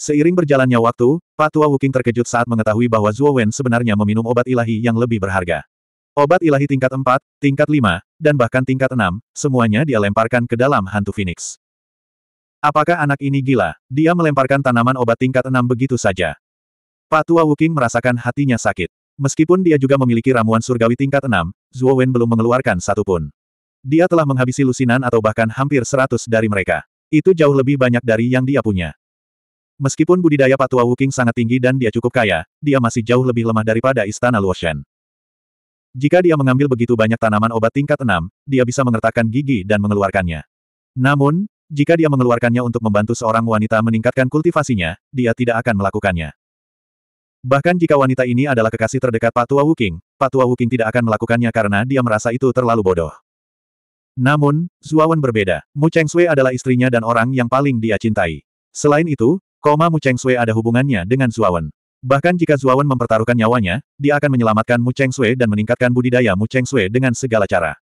Seiring berjalannya waktu, Patua Wuking terkejut saat mengetahui bahwa Zhuo Wen sebenarnya meminum obat ilahi yang lebih berharga. Obat ilahi tingkat 4, tingkat 5, dan bahkan tingkat 6, semuanya dia lemparkan ke dalam hantu Phoenix. Apakah anak ini gila? Dia melemparkan tanaman obat tingkat 6 begitu saja. Patua Wuking merasakan hatinya sakit. Meskipun dia juga memiliki ramuan surgawi tingkat 6, Zhuo Wen belum mengeluarkan satupun. Dia telah menghabisi lusinan atau bahkan hampir seratus dari mereka. Itu jauh lebih banyak dari yang dia punya. Meskipun budidaya Patua Wuking sangat tinggi dan dia cukup kaya, dia masih jauh lebih lemah daripada Istana Luoshan. Jika dia mengambil begitu banyak tanaman obat tingkat 6, dia bisa mengertakkan gigi dan mengeluarkannya. Namun, jika dia mengeluarkannya untuk membantu seorang wanita meningkatkan kultivasinya, dia tidak akan melakukannya. Bahkan jika wanita ini adalah kekasih terdekat Patua Wuking, Patua Wuking tidak akan melakukannya karena dia merasa itu terlalu bodoh. Namun, Zuawan berbeda. Mu Cheng Sui adalah istrinya dan orang yang paling dia cintai. Selain itu, Koma Mu Cheng Sui ada hubungannya dengan Zuawan. Bahkan jika Zuawan mempertaruhkan nyawanya, dia akan menyelamatkan Mu Cheng Sui dan meningkatkan budidaya Mu Cheng Sui dengan segala cara.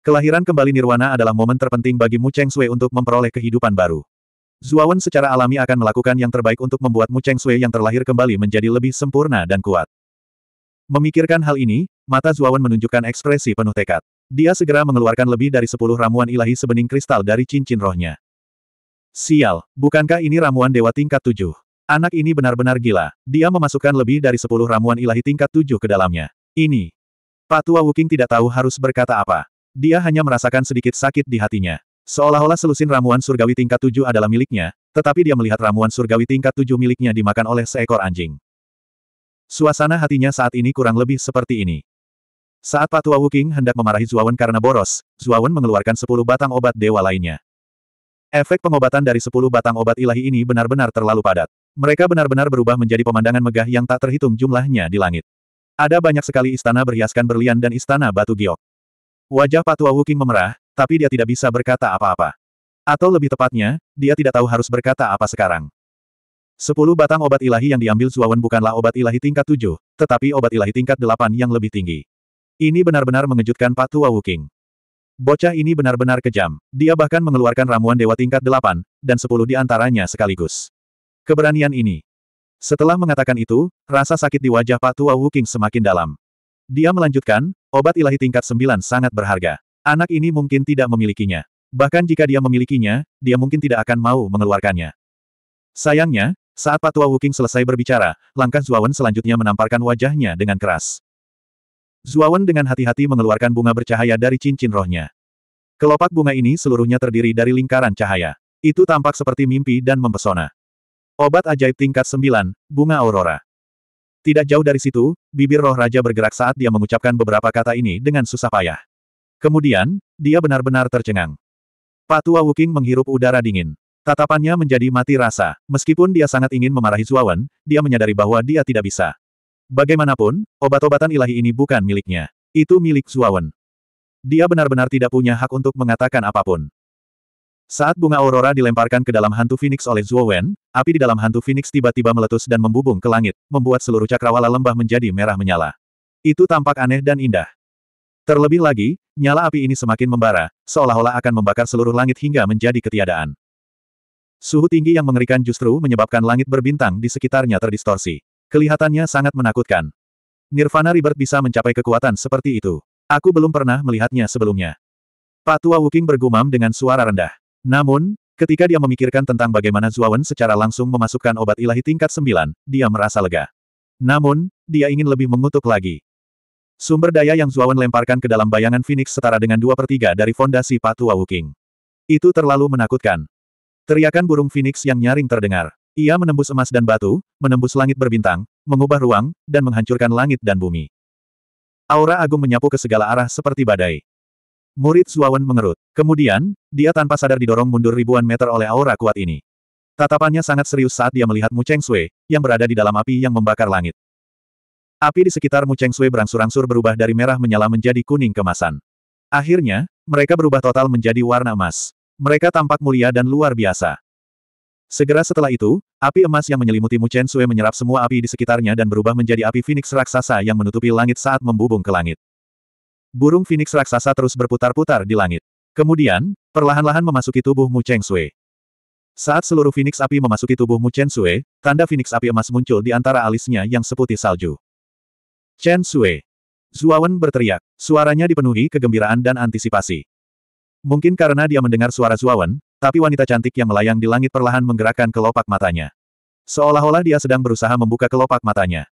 Kelahiran kembali Nirwana adalah momen terpenting bagi Mu Cheng Sui untuk memperoleh kehidupan baru. Zuawan secara alami akan melakukan yang terbaik untuk membuat Mu Cheng Sui yang terlahir kembali menjadi lebih sempurna dan kuat. Memikirkan hal ini, mata Zuawan menunjukkan ekspresi penuh tekad. Dia segera mengeluarkan lebih dari sepuluh ramuan ilahi sebening kristal dari cincin rohnya. Sial, bukankah ini ramuan dewa tingkat tujuh? Anak ini benar-benar gila. Dia memasukkan lebih dari sepuluh ramuan ilahi tingkat tujuh ke dalamnya. Ini. Patua Wuking tidak tahu harus berkata apa. Dia hanya merasakan sedikit sakit di hatinya. Seolah-olah selusin ramuan surgawi tingkat tujuh adalah miliknya, tetapi dia melihat ramuan surgawi tingkat tujuh miliknya dimakan oleh seekor anjing. Suasana hatinya saat ini kurang lebih seperti ini. Saat Patua Wuking hendak memarahi Zuawan karena boros, Zuawan mengeluarkan sepuluh batang obat dewa lainnya. Efek pengobatan dari sepuluh batang obat ilahi ini benar-benar terlalu padat. Mereka benar-benar berubah menjadi pemandangan megah yang tak terhitung jumlahnya di langit. Ada banyak sekali istana berhiaskan berlian dan istana batu giok. Wajah Patua Wuking memerah, tapi dia tidak bisa berkata apa-apa. Atau lebih tepatnya, dia tidak tahu harus berkata apa sekarang. Sepuluh batang obat ilahi yang diambil Zuawan bukanlah obat ilahi tingkat tujuh, tetapi obat ilahi tingkat delapan yang lebih tinggi. Ini benar-benar mengejutkan Patua Wuking. Bocah ini benar-benar kejam. Dia bahkan mengeluarkan ramuan dewa tingkat delapan, dan sepuluh di antaranya sekaligus. Keberanian ini. Setelah mengatakan itu, rasa sakit di wajah Pak Tua Wuking semakin dalam. Dia melanjutkan, obat ilahi tingkat sembilan sangat berharga. Anak ini mungkin tidak memilikinya. Bahkan jika dia memilikinya, dia mungkin tidak akan mau mengeluarkannya. Sayangnya, saat Pak Tua Wuking selesai berbicara, langkah Zuawan selanjutnya menamparkan wajahnya dengan keras. Zuawan dengan hati-hati mengeluarkan bunga bercahaya dari cincin rohnya. Kelopak bunga ini seluruhnya terdiri dari lingkaran cahaya. Itu tampak seperti mimpi dan mempesona. Obat ajaib tingkat 9, Bunga Aurora. Tidak jauh dari situ, bibir roh raja bergerak saat dia mengucapkan beberapa kata ini dengan susah payah. Kemudian, dia benar-benar tercengang. Patua Wuking menghirup udara dingin. Tatapannya menjadi mati rasa. Meskipun dia sangat ingin memarahi Zuawan, dia menyadari bahwa dia tidak bisa. Bagaimanapun, obat-obatan ilahi ini bukan miliknya. Itu milik Zuawan. Dia benar-benar tidak punya hak untuk mengatakan apapun. Saat bunga aurora dilemparkan ke dalam hantu Phoenix oleh Zuowen, api di dalam hantu Phoenix tiba-tiba meletus dan membubung ke langit, membuat seluruh cakrawala lembah menjadi merah menyala. Itu tampak aneh dan indah. Terlebih lagi, nyala api ini semakin membara, seolah-olah akan membakar seluruh langit hingga menjadi ketiadaan. Suhu tinggi yang mengerikan justru menyebabkan langit berbintang di sekitarnya terdistorsi. Kelihatannya sangat menakutkan. Nirvana Ribert bisa mencapai kekuatan seperti itu. Aku belum pernah melihatnya sebelumnya. Pak Tua Wuking bergumam dengan suara rendah. Namun, ketika dia memikirkan tentang bagaimana Zuawan secara langsung memasukkan obat ilahi tingkat 9, dia merasa lega. Namun, dia ingin lebih mengutuk lagi. Sumber daya yang Zuawan lemparkan ke dalam bayangan Phoenix setara dengan dua per tiga dari fondasi Pak Tua Wuking. Itu terlalu menakutkan. Teriakan burung Phoenix yang nyaring terdengar. Ia menembus emas dan batu, menembus langit berbintang, mengubah ruang, dan menghancurkan langit dan bumi. Aura agung menyapu ke segala arah seperti badai. Murid Zuawan mengerut. Kemudian, dia tanpa sadar didorong mundur ribuan meter oleh aura kuat ini. Tatapannya sangat serius saat dia melihat Mu Cheng Sui, yang berada di dalam api yang membakar langit. Api di sekitar Mu Cheng Sui berangsur-angsur berubah dari merah menyala menjadi kuning kemasan. Akhirnya, mereka berubah total menjadi warna emas. Mereka tampak mulia dan luar biasa. Segera setelah itu, api emas yang menyelimuti Mu Chen Sui menyerap semua api di sekitarnya dan berubah menjadi api Phoenix raksasa yang menutupi langit saat membubung ke langit. Burung Phoenix raksasa terus berputar-putar di langit. Kemudian, perlahan-lahan memasuki tubuh Mu Chen Sui. Saat seluruh Phoenix api memasuki tubuh Mu Chen Sui, tanda Phoenix api emas muncul di antara alisnya yang seputih salju. Chen Sui. Zuawan berteriak, suaranya dipenuhi kegembiraan dan antisipasi. Mungkin karena dia mendengar suara Zuawan, tapi wanita cantik yang melayang di langit perlahan menggerakkan kelopak matanya. Seolah-olah dia sedang berusaha membuka kelopak matanya.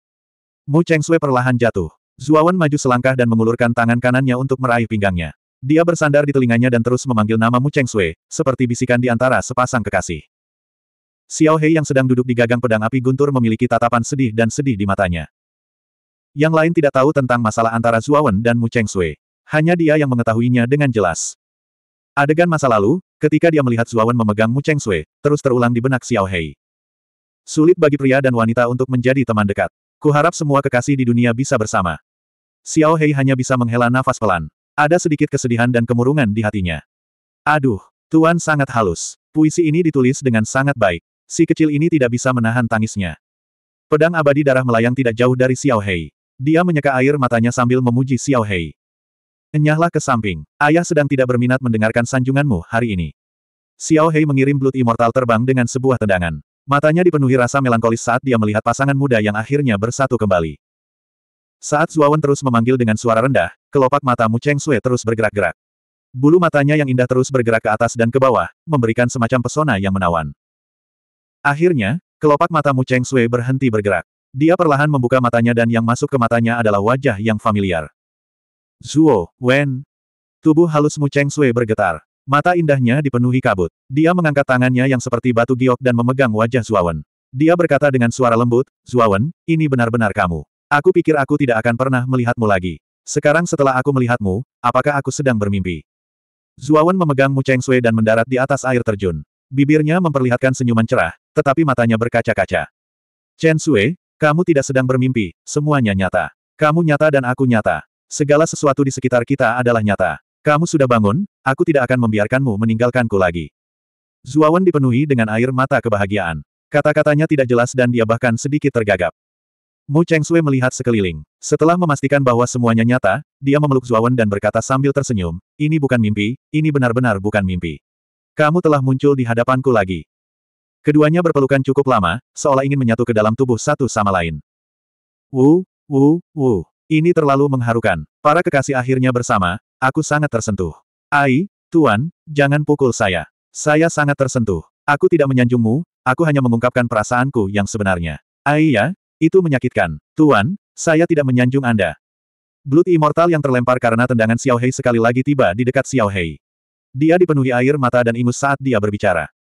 Mu Cheng Sui perlahan jatuh. Zuawan maju selangkah dan mengulurkan tangan kanannya untuk meraih pinggangnya. Dia bersandar di telinganya dan terus memanggil nama Mu Cheng Sui, seperti bisikan di antara sepasang kekasih. Xiao Hei yang sedang duduk di gagang pedang api guntur memiliki tatapan sedih dan sedih di matanya. Yang lain tidak tahu tentang masalah antara Zuawan dan Mu Cheng Sui. Hanya dia yang mengetahuinya dengan jelas. Adegan masa lalu, Ketika dia melihat Zuawan memegang Mu Cheng Sui, terus terulang di benak Xiao Hei. Sulit bagi pria dan wanita untuk menjadi teman dekat. Kuharap semua kekasih di dunia bisa bersama. Xiao Hei hanya bisa menghela nafas pelan. Ada sedikit kesedihan dan kemurungan di hatinya. Aduh, Tuan sangat halus. Puisi ini ditulis dengan sangat baik. Si kecil ini tidak bisa menahan tangisnya. Pedang abadi darah melayang tidak jauh dari Xiao Hei. Dia menyeka air matanya sambil memuji Xiao Hei. Enyahlah ke samping. Ayah sedang tidak berminat mendengarkan sanjunganmu hari ini. Xiao Hei mengirim Blood Immortal terbang dengan sebuah tendangan. Matanya dipenuhi rasa melankolis saat dia melihat pasangan muda yang akhirnya bersatu kembali. Saat Zuawan terus memanggil dengan suara rendah, kelopak mata Mu Cheng Sui terus bergerak-gerak. Bulu matanya yang indah terus bergerak ke atas dan ke bawah, memberikan semacam pesona yang menawan. Akhirnya, kelopak mata Mu Cheng Sui berhenti bergerak. Dia perlahan membuka matanya dan yang masuk ke matanya adalah wajah yang familiar. Zuo, Wen. Tubuh halus Mu Cheng Sui bergetar. Mata indahnya dipenuhi kabut. Dia mengangkat tangannya yang seperti batu giok dan memegang wajah Zuawan. Dia berkata dengan suara lembut, Wen, ini benar-benar kamu. Aku pikir aku tidak akan pernah melihatmu lagi. Sekarang setelah aku melihatmu, apakah aku sedang bermimpi? Zuawan memegang Mu Cheng Sui dan mendarat di atas air terjun. Bibirnya memperlihatkan senyuman cerah, tetapi matanya berkaca-kaca. Chen Sui, kamu tidak sedang bermimpi, semuanya nyata. Kamu nyata dan aku nyata. Segala sesuatu di sekitar kita adalah nyata. Kamu sudah bangun, aku tidak akan membiarkanmu meninggalkanku lagi. Zuawan dipenuhi dengan air mata kebahagiaan. Kata-katanya tidak jelas dan dia bahkan sedikit tergagap. Mu Cheng Sui melihat sekeliling. Setelah memastikan bahwa semuanya nyata, dia memeluk Zuawan dan berkata sambil tersenyum, ini bukan mimpi, ini benar-benar bukan mimpi. Kamu telah muncul di hadapanku lagi. Keduanya berpelukan cukup lama, seolah ingin menyatu ke dalam tubuh satu sama lain. Wu, wu, wu. Ini terlalu mengharukan. Para kekasih akhirnya bersama, aku sangat tersentuh. Ai, Tuan, jangan pukul saya. Saya sangat tersentuh. Aku tidak menyanjungmu, aku hanya mengungkapkan perasaanku yang sebenarnya. Ai ya, itu menyakitkan. Tuan, saya tidak menyanjung Anda. Blood Immortal yang terlempar karena tendangan Xiao Hei sekali lagi tiba di dekat Xiao Hei. Dia dipenuhi air mata dan ingus saat dia berbicara.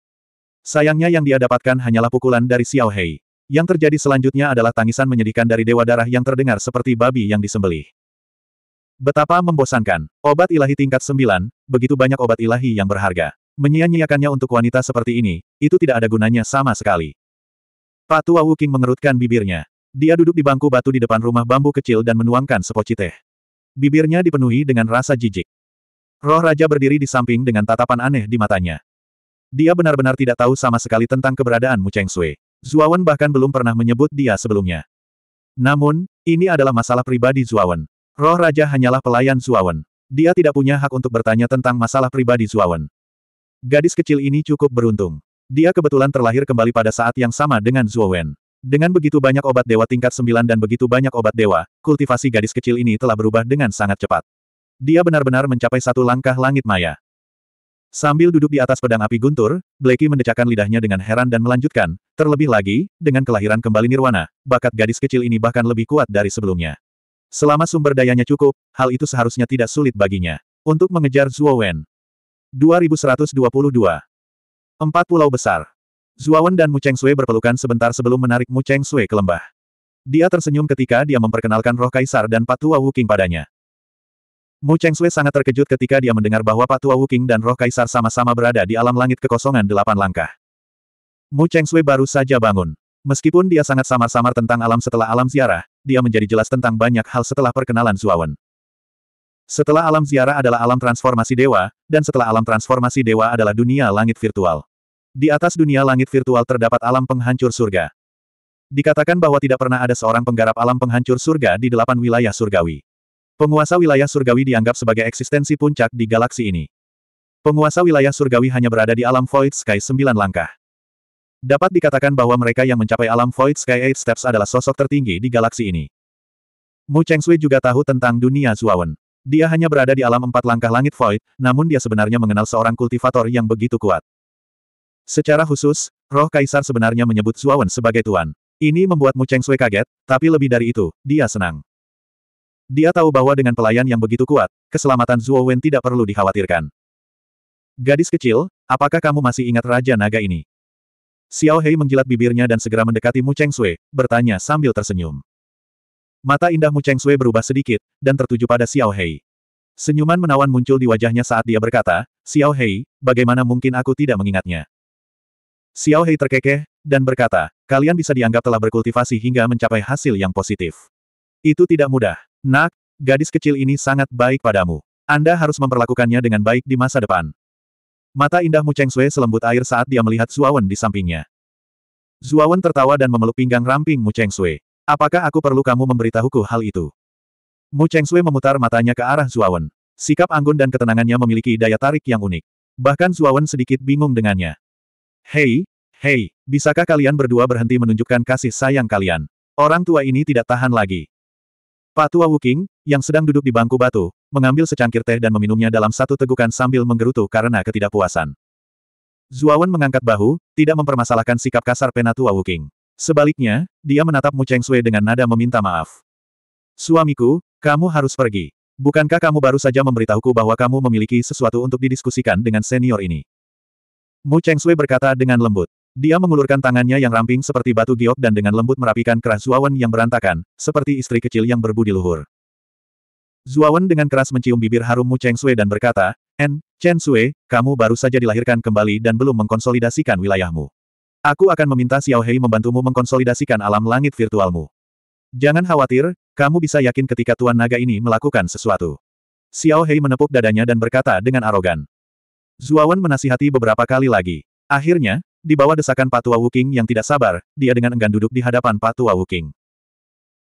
Sayangnya yang dia dapatkan hanyalah pukulan dari Xiao Hei. Yang terjadi selanjutnya adalah tangisan menyedihkan dari dewa darah yang terdengar seperti babi yang disembelih. Betapa membosankan. Obat ilahi tingkat 9, begitu banyak obat ilahi yang berharga. Menyia-nyiakannya untuk wanita seperti ini, itu tidak ada gunanya sama sekali. Pak Tua Wuking mengerutkan bibirnya. Dia duduk di bangku batu di depan rumah bambu kecil dan menuangkan sepoci teh. Bibirnya dipenuhi dengan rasa jijik. Roh Raja berdiri di samping dengan tatapan aneh di matanya. Dia benar-benar tidak tahu sama sekali tentang keberadaan Mu Cheng Sui. Zuawan bahkan belum pernah menyebut dia sebelumnya. Namun, ini adalah masalah pribadi Zuawan. Roh Raja hanyalah pelayan Zuawan. Dia tidak punya hak untuk bertanya tentang masalah pribadi Zuawan. Gadis kecil ini cukup beruntung. Dia kebetulan terlahir kembali pada saat yang sama dengan Zuowen. Dengan begitu banyak obat dewa tingkat 9 dan begitu banyak obat dewa, kultivasi gadis kecil ini telah berubah dengan sangat cepat. Dia benar-benar mencapai satu langkah langit maya. Sambil duduk di atas pedang api guntur, Blakey mendecakkan lidahnya dengan heran dan melanjutkan, terlebih lagi, dengan kelahiran kembali Nirwana, bakat gadis kecil ini bahkan lebih kuat dari sebelumnya. Selama sumber dayanya cukup, hal itu seharusnya tidak sulit baginya. Untuk mengejar Zhuo 2122 Empat pulau besar. Zuawan dan Mu Cheng Sui berpelukan sebentar sebelum menarik Mu Cheng Sui ke lembah. Dia tersenyum ketika dia memperkenalkan roh kaisar dan Patua Wuking padanya. Mu Chengsui sangat terkejut ketika dia mendengar bahwa Pak Tua Wuking dan roh kaisar sama-sama berada di alam langit kekosongan delapan langkah. Mu Chengsui baru saja bangun. Meskipun dia sangat samar-samar tentang alam setelah alam ziarah, dia menjadi jelas tentang banyak hal setelah perkenalan Zuawan. Setelah alam ziarah adalah alam transformasi dewa, dan setelah alam transformasi dewa adalah dunia langit virtual. Di atas dunia langit virtual terdapat alam penghancur surga. Dikatakan bahwa tidak pernah ada seorang penggarap alam penghancur surga di delapan wilayah surgawi. Penguasa wilayah surgawi dianggap sebagai eksistensi puncak di galaksi ini. Penguasa wilayah surgawi hanya berada di alam Void Sky 9 langkah. Dapat dikatakan bahwa mereka yang mencapai alam Void Sky 8 Steps adalah sosok tertinggi di galaksi ini. Mu Cheng Sui juga tahu tentang dunia Zuawan. Dia hanya berada di alam empat langkah langit Void, namun dia sebenarnya mengenal seorang kultivator yang begitu kuat. Secara khusus, roh kaisar sebenarnya menyebut Zuawan sebagai tuan. Ini membuat Mu Cheng Sui kaget, tapi lebih dari itu, dia senang. Dia tahu bahwa dengan pelayan yang begitu kuat, keselamatan Zuo Wen tidak perlu dikhawatirkan. Gadis kecil, apakah kamu masih ingat Raja Naga ini? Xiao Hei menjilat bibirnya dan segera mendekati Mu Cheng Sui, bertanya sambil tersenyum. Mata indah Mu Cheng Sui berubah sedikit, dan tertuju pada Xiao Hei. Senyuman menawan muncul di wajahnya saat dia berkata, Xiao Hei, bagaimana mungkin aku tidak mengingatnya? Xiao Hei terkekeh, dan berkata, kalian bisa dianggap telah berkultivasi hingga mencapai hasil yang positif. Itu tidak mudah. Nak, gadis kecil ini sangat baik padamu. Anda harus memperlakukannya dengan baik di masa depan. Mata indah Mu Cheng Sui selembut air saat dia melihat Zuawan di sampingnya. Zuawan tertawa dan memeluk pinggang ramping Mu Cheng Sui. Apakah aku perlu kamu memberitahuku hal itu? Mu Cheng Sui memutar matanya ke arah Zuawan. Sikap anggun dan ketenangannya memiliki daya tarik yang unik. Bahkan Zuawan sedikit bingung dengannya. Hei, hei, bisakah kalian berdua berhenti menunjukkan kasih sayang kalian? Orang tua ini tidak tahan lagi. Pak Tua Wuking, yang sedang duduk di bangku batu, mengambil secangkir teh dan meminumnya dalam satu tegukan sambil menggerutu karena ketidakpuasan. Zuawan mengangkat bahu, tidak mempermasalahkan sikap kasar Penatua Wuking. Sebaliknya, dia menatap Mu Cheng Sui dengan nada meminta maaf. Suamiku, kamu harus pergi. Bukankah kamu baru saja memberitahuku bahwa kamu memiliki sesuatu untuk didiskusikan dengan senior ini? Mu Cheng Sui berkata dengan lembut. Dia mengulurkan tangannya yang ramping seperti batu giok dan dengan lembut merapikan keras Zuawan yang berantakan, seperti istri kecil yang berbudi luhur. Zuawan dengan keras mencium bibir harum Mu Cheng Sui dan berkata, En, Chen Sui, kamu baru saja dilahirkan kembali dan belum mengkonsolidasikan wilayahmu. Aku akan meminta Xiao Hei membantumu mengkonsolidasikan alam langit virtualmu. Jangan khawatir, kamu bisa yakin ketika Tuan Naga ini melakukan sesuatu. Xiao Hei menepuk dadanya dan berkata dengan arogan. Zuawan menasihati beberapa kali lagi. Akhirnya, di bawah desakan Patua Wuking yang tidak sabar, dia dengan enggan duduk di hadapan Patua Wuking.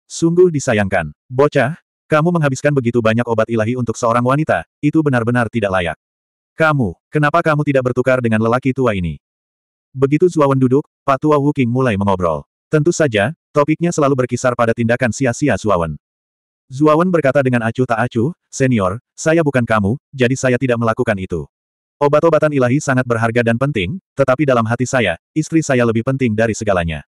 Sungguh disayangkan. Bocah, kamu menghabiskan begitu banyak obat ilahi untuk seorang wanita, itu benar-benar tidak layak. Kamu, kenapa kamu tidak bertukar dengan lelaki tua ini? Begitu Zuawan duduk, Patua Wuking mulai mengobrol. Tentu saja, topiknya selalu berkisar pada tindakan sia-sia Zuawan. Zuawan berkata dengan acuh tak acuh, Senior, saya bukan kamu, jadi saya tidak melakukan itu. Obat-obatan ilahi sangat berharga dan penting, tetapi dalam hati saya, istri saya lebih penting dari segalanya.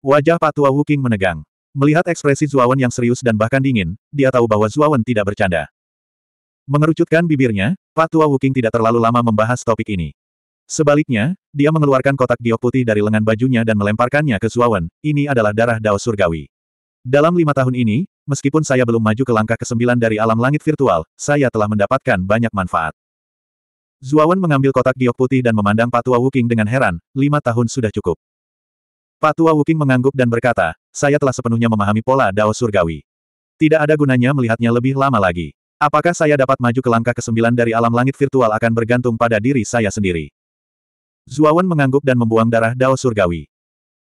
Wajah Pak Tua Wuking menegang. Melihat ekspresi Zuawan yang serius dan bahkan dingin, dia tahu bahwa Zuawan tidak bercanda. Mengerucutkan bibirnya, Pak Tua Wuking tidak terlalu lama membahas topik ini. Sebaliknya, dia mengeluarkan kotak giok putih dari lengan bajunya dan melemparkannya ke Zuawan, ini adalah darah Dao Surgawi. Dalam lima tahun ini, meskipun saya belum maju ke langkah kesembilan dari alam langit virtual, saya telah mendapatkan banyak manfaat. Zuawan mengambil kotak giok putih dan memandang Patua Wuking dengan heran, lima tahun sudah cukup. Patua Wuking mengangguk dan berkata, saya telah sepenuhnya memahami pola Dao Surgawi. Tidak ada gunanya melihatnya lebih lama lagi. Apakah saya dapat maju ke langkah kesembilan dari alam langit virtual akan bergantung pada diri saya sendiri. Zuawan mengangguk dan membuang darah Dao Surgawi.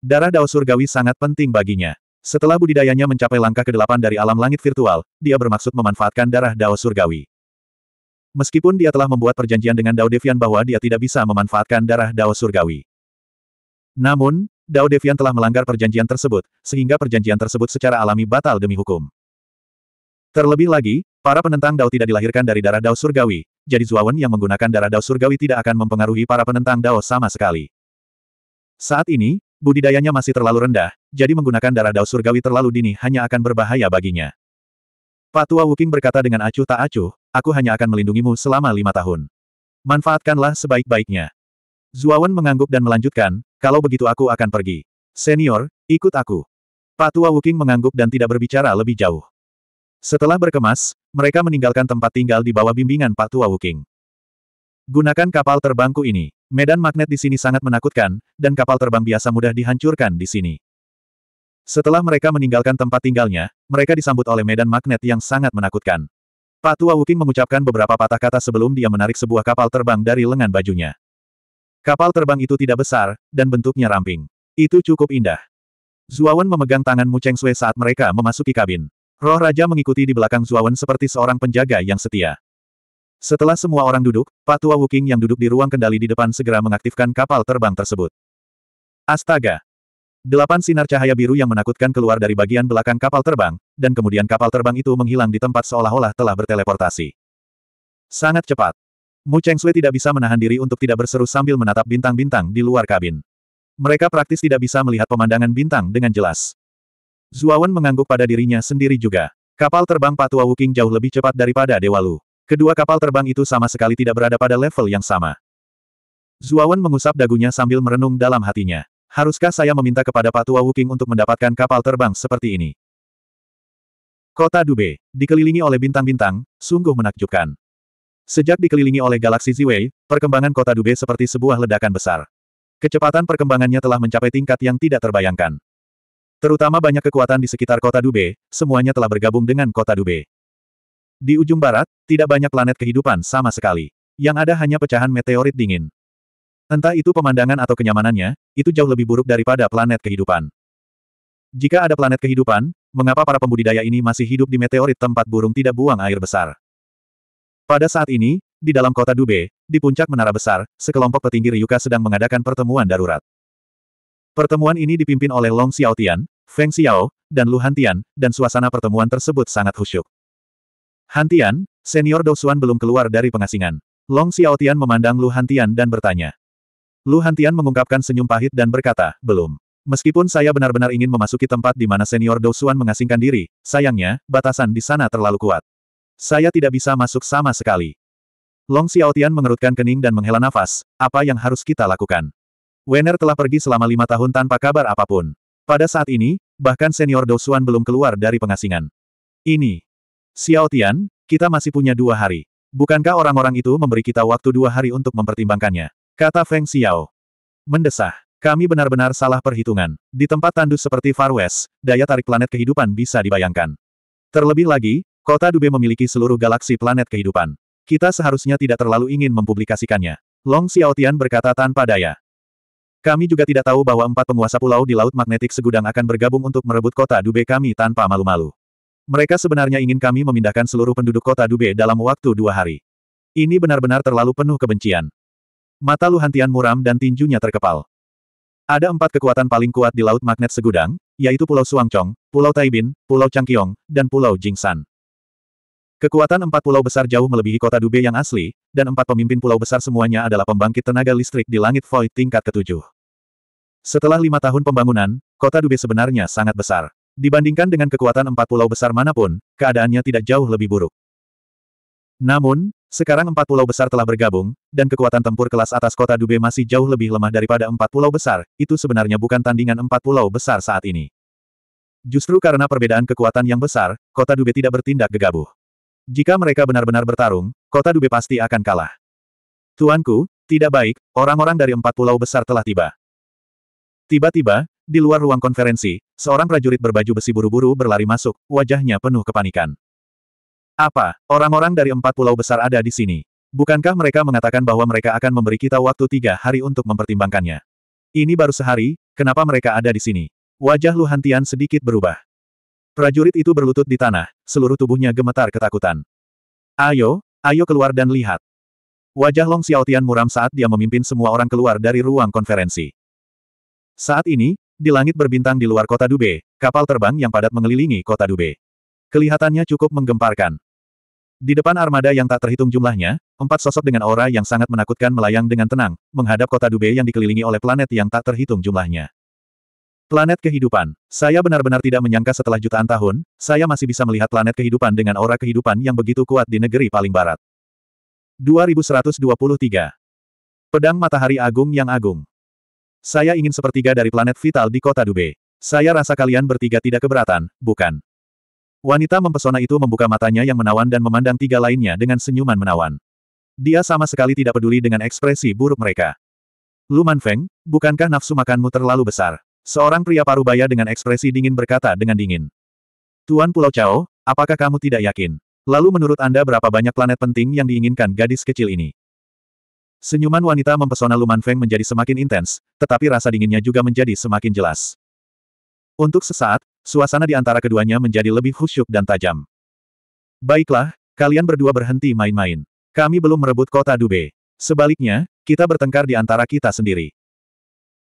Darah Dao Surgawi sangat penting baginya. Setelah budidayanya mencapai langkah ke-8 dari alam langit virtual, dia bermaksud memanfaatkan darah Dao Surgawi. Meskipun dia telah membuat perjanjian dengan Dao Devian bahwa dia tidak bisa memanfaatkan darah Dao Surgawi. Namun, Dao Devian telah melanggar perjanjian tersebut, sehingga perjanjian tersebut secara alami batal demi hukum. Terlebih lagi, para penentang Dao tidak dilahirkan dari darah Dao Surgawi, jadi Zuawan yang menggunakan darah Dao Surgawi tidak akan mempengaruhi para penentang Dao sama sekali. Saat ini, budidayanya masih terlalu rendah, jadi menggunakan darah Dao Surgawi terlalu dini hanya akan berbahaya baginya. Patua Wuking berkata dengan acuh tak acuh, aku hanya akan melindungimu selama lima tahun. Manfaatkanlah sebaik-baiknya. Zuawan mengangguk dan melanjutkan, kalau begitu aku akan pergi. Senior, ikut aku. Pak Tua Wuking mengangguk dan tidak berbicara lebih jauh. Setelah berkemas, mereka meninggalkan tempat tinggal di bawah bimbingan Pak Tua Wuking. Gunakan kapal terbangku ini. Medan magnet di sini sangat menakutkan, dan kapal terbang biasa mudah dihancurkan di sini. Setelah mereka meninggalkan tempat tinggalnya, mereka disambut oleh medan magnet yang sangat menakutkan. Pak Tua Wuking mengucapkan beberapa patah kata sebelum dia menarik sebuah kapal terbang dari lengan bajunya. Kapal terbang itu tidak besar, dan bentuknya ramping. Itu cukup indah. Zuawan memegang tangan Mu Cheng Sui saat mereka memasuki kabin. Roh Raja mengikuti di belakang Zuawan seperti seorang penjaga yang setia. Setelah semua orang duduk, Pak Tua Wuking yang duduk di ruang kendali di depan segera mengaktifkan kapal terbang tersebut. Astaga! Delapan sinar cahaya biru yang menakutkan keluar dari bagian belakang kapal terbang, dan kemudian kapal terbang itu menghilang di tempat seolah-olah telah berteleportasi. Sangat cepat. Mu Cheng Sui tidak bisa menahan diri untuk tidak berseru sambil menatap bintang-bintang di luar kabin. Mereka praktis tidak bisa melihat pemandangan bintang dengan jelas. Zuawan mengangguk pada dirinya sendiri juga. Kapal terbang Patua Wuking jauh lebih cepat daripada Dewa Lu. Kedua kapal terbang itu sama sekali tidak berada pada level yang sama. Zuawan mengusap dagunya sambil merenung dalam hatinya. Haruskah saya meminta kepada Patua Wuking untuk mendapatkan kapal terbang seperti ini? Kota Dube, dikelilingi oleh bintang-bintang, sungguh menakjubkan. Sejak dikelilingi oleh galaksi Ziwei, perkembangan kota Dube seperti sebuah ledakan besar. Kecepatan perkembangannya telah mencapai tingkat yang tidak terbayangkan. Terutama banyak kekuatan di sekitar kota Dube, semuanya telah bergabung dengan kota Dube. Di ujung barat, tidak banyak planet kehidupan sama sekali. Yang ada hanya pecahan meteorit dingin. Entah itu pemandangan atau kenyamanannya, itu jauh lebih buruk daripada planet kehidupan. Jika ada planet kehidupan, mengapa para pembudidaya ini masih hidup di meteorit tempat burung tidak buang air besar? Pada saat ini, di dalam kota Dube, di puncak menara besar, sekelompok petinggi Ryuka sedang mengadakan pertemuan darurat. Pertemuan ini dipimpin oleh Long Xiaotian, Feng Xiao, dan Lu Hantian, dan suasana pertemuan tersebut sangat khusyuk. Hantian, senior Dousuan belum keluar dari pengasingan. Long Xiaotian memandang Lu Hantian dan bertanya. Lu Hantian mengungkapkan senyum pahit dan berkata, belum. Meskipun saya benar-benar ingin memasuki tempat di mana senior Dousuan mengasingkan diri, sayangnya, batasan di sana terlalu kuat. Saya tidak bisa masuk sama sekali. Long Xiaotian mengerutkan kening dan menghela nafas, apa yang harus kita lakukan? Wener telah pergi selama lima tahun tanpa kabar apapun. Pada saat ini, bahkan senior Dousuan belum keluar dari pengasingan. Ini. Xiaotian, kita masih punya dua hari. Bukankah orang-orang itu memberi kita waktu dua hari untuk mempertimbangkannya? Kata Feng Xiao. Mendesah. Kami benar-benar salah perhitungan. Di tempat tandus seperti Far West, daya tarik planet kehidupan bisa dibayangkan. Terlebih lagi, kota Dube memiliki seluruh galaksi planet kehidupan. Kita seharusnya tidak terlalu ingin mempublikasikannya. Long Xiaotian berkata tanpa daya. Kami juga tidak tahu bahwa empat penguasa pulau di Laut Magnetik Segudang akan bergabung untuk merebut kota Dube kami tanpa malu-malu. Mereka sebenarnya ingin kami memindahkan seluruh penduduk kota Dube dalam waktu dua hari. Ini benar-benar terlalu penuh kebencian. Mata Luhantian muram dan tinjunya terkepal. Ada empat kekuatan paling kuat di Laut Magnet Segudang, yaitu Pulau Suangcong, Pulau Taibin, Pulau Changkyong, dan Pulau Jingsan. Kekuatan empat pulau besar jauh melebihi kota Dube yang asli, dan empat pemimpin pulau besar semuanya adalah pembangkit tenaga listrik di langit void tingkat ketujuh. Setelah lima tahun pembangunan, kota Dube sebenarnya sangat besar. Dibandingkan dengan kekuatan empat pulau besar manapun, keadaannya tidak jauh lebih buruk. Namun, sekarang empat pulau besar telah bergabung, dan kekuatan tempur kelas atas kota Dube masih jauh lebih lemah daripada empat pulau besar, itu sebenarnya bukan tandingan empat pulau besar saat ini. Justru karena perbedaan kekuatan yang besar, kota Dube tidak bertindak gegabah. Jika mereka benar-benar bertarung, kota Dube pasti akan kalah. Tuanku, tidak baik, orang-orang dari empat pulau besar telah tiba. Tiba-tiba, di luar ruang konferensi, seorang prajurit berbaju besi buru-buru berlari masuk, wajahnya penuh kepanikan. Apa, orang-orang dari empat pulau besar ada di sini? Bukankah mereka mengatakan bahwa mereka akan memberi kita waktu tiga hari untuk mempertimbangkannya? Ini baru sehari, kenapa mereka ada di sini? Wajah Luhantian sedikit berubah. Prajurit itu berlutut di tanah, seluruh tubuhnya gemetar ketakutan. Ayo, ayo keluar dan lihat. Wajah Long Xiaotian muram saat dia memimpin semua orang keluar dari ruang konferensi. Saat ini, di langit berbintang di luar kota Dube, kapal terbang yang padat mengelilingi kota Dube. Kelihatannya cukup menggemparkan. Di depan armada yang tak terhitung jumlahnya, empat sosok dengan aura yang sangat menakutkan melayang dengan tenang, menghadap kota Dube yang dikelilingi oleh planet yang tak terhitung jumlahnya. Planet kehidupan. Saya benar-benar tidak menyangka setelah jutaan tahun, saya masih bisa melihat planet kehidupan dengan aura kehidupan yang begitu kuat di negeri paling barat. 2123. Pedang Matahari Agung yang Agung. Saya ingin sepertiga dari planet vital di kota Dube. Saya rasa kalian bertiga tidak keberatan, bukan? Wanita mempesona itu membuka matanya yang menawan dan memandang tiga lainnya dengan senyuman menawan. Dia sama sekali tidak peduli dengan ekspresi buruk mereka. Luman Feng, bukankah nafsu makanmu terlalu besar? Seorang pria parubaya dengan ekspresi dingin berkata dengan dingin. Tuan Pulau chao, apakah kamu tidak yakin? Lalu menurut Anda berapa banyak planet penting yang diinginkan gadis kecil ini? Senyuman wanita mempesona Luman Feng menjadi semakin intens, tetapi rasa dinginnya juga menjadi semakin jelas. Untuk sesaat, Suasana di antara keduanya menjadi lebih khusyuk dan tajam. Baiklah, kalian berdua berhenti main-main. Kami belum merebut kota Dube. Sebaliknya, kita bertengkar di antara kita sendiri.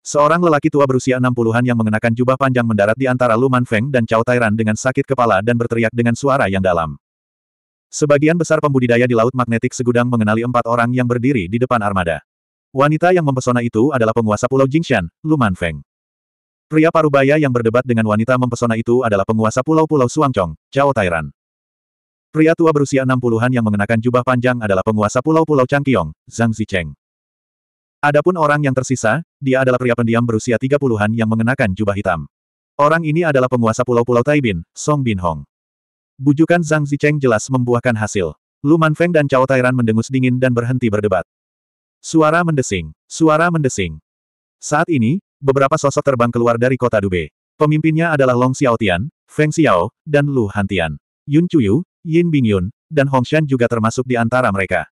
Seorang lelaki tua berusia 60-an yang mengenakan jubah panjang mendarat di antara Luman Feng dan Cao Tairan dengan sakit kepala dan berteriak dengan suara yang dalam. Sebagian besar pembudidaya di Laut Magnetik Segudang mengenali empat orang yang berdiri di depan armada. Wanita yang mempesona itu adalah penguasa Pulau Jingshan, Luman Feng. Pria parubaya yang berdebat dengan wanita mempesona itu adalah penguasa pulau-pulau Suangcong, Cao Tairan. Pria tua berusia 60-an yang mengenakan jubah panjang adalah penguasa pulau-pulau Changqiong, Zhang Zicheng. Adapun orang yang tersisa, dia adalah pria pendiam berusia 30-an yang mengenakan jubah hitam. Orang ini adalah penguasa pulau-pulau Taibin, Song Bin Hong. Bujukan Zhang Zicheng jelas membuahkan hasil. Lu Manfeng dan Cao Tairan mendengus dingin dan berhenti berdebat. Suara mendesing. Suara mendesing. Saat ini, beberapa sosok terbang keluar dari kota Dube. Pemimpinnya adalah Long Xiaotian, Feng Xiao, dan Lu Hantian. Yun Chuyu, Yin Bingyun, dan Hong Shan juga termasuk di antara mereka.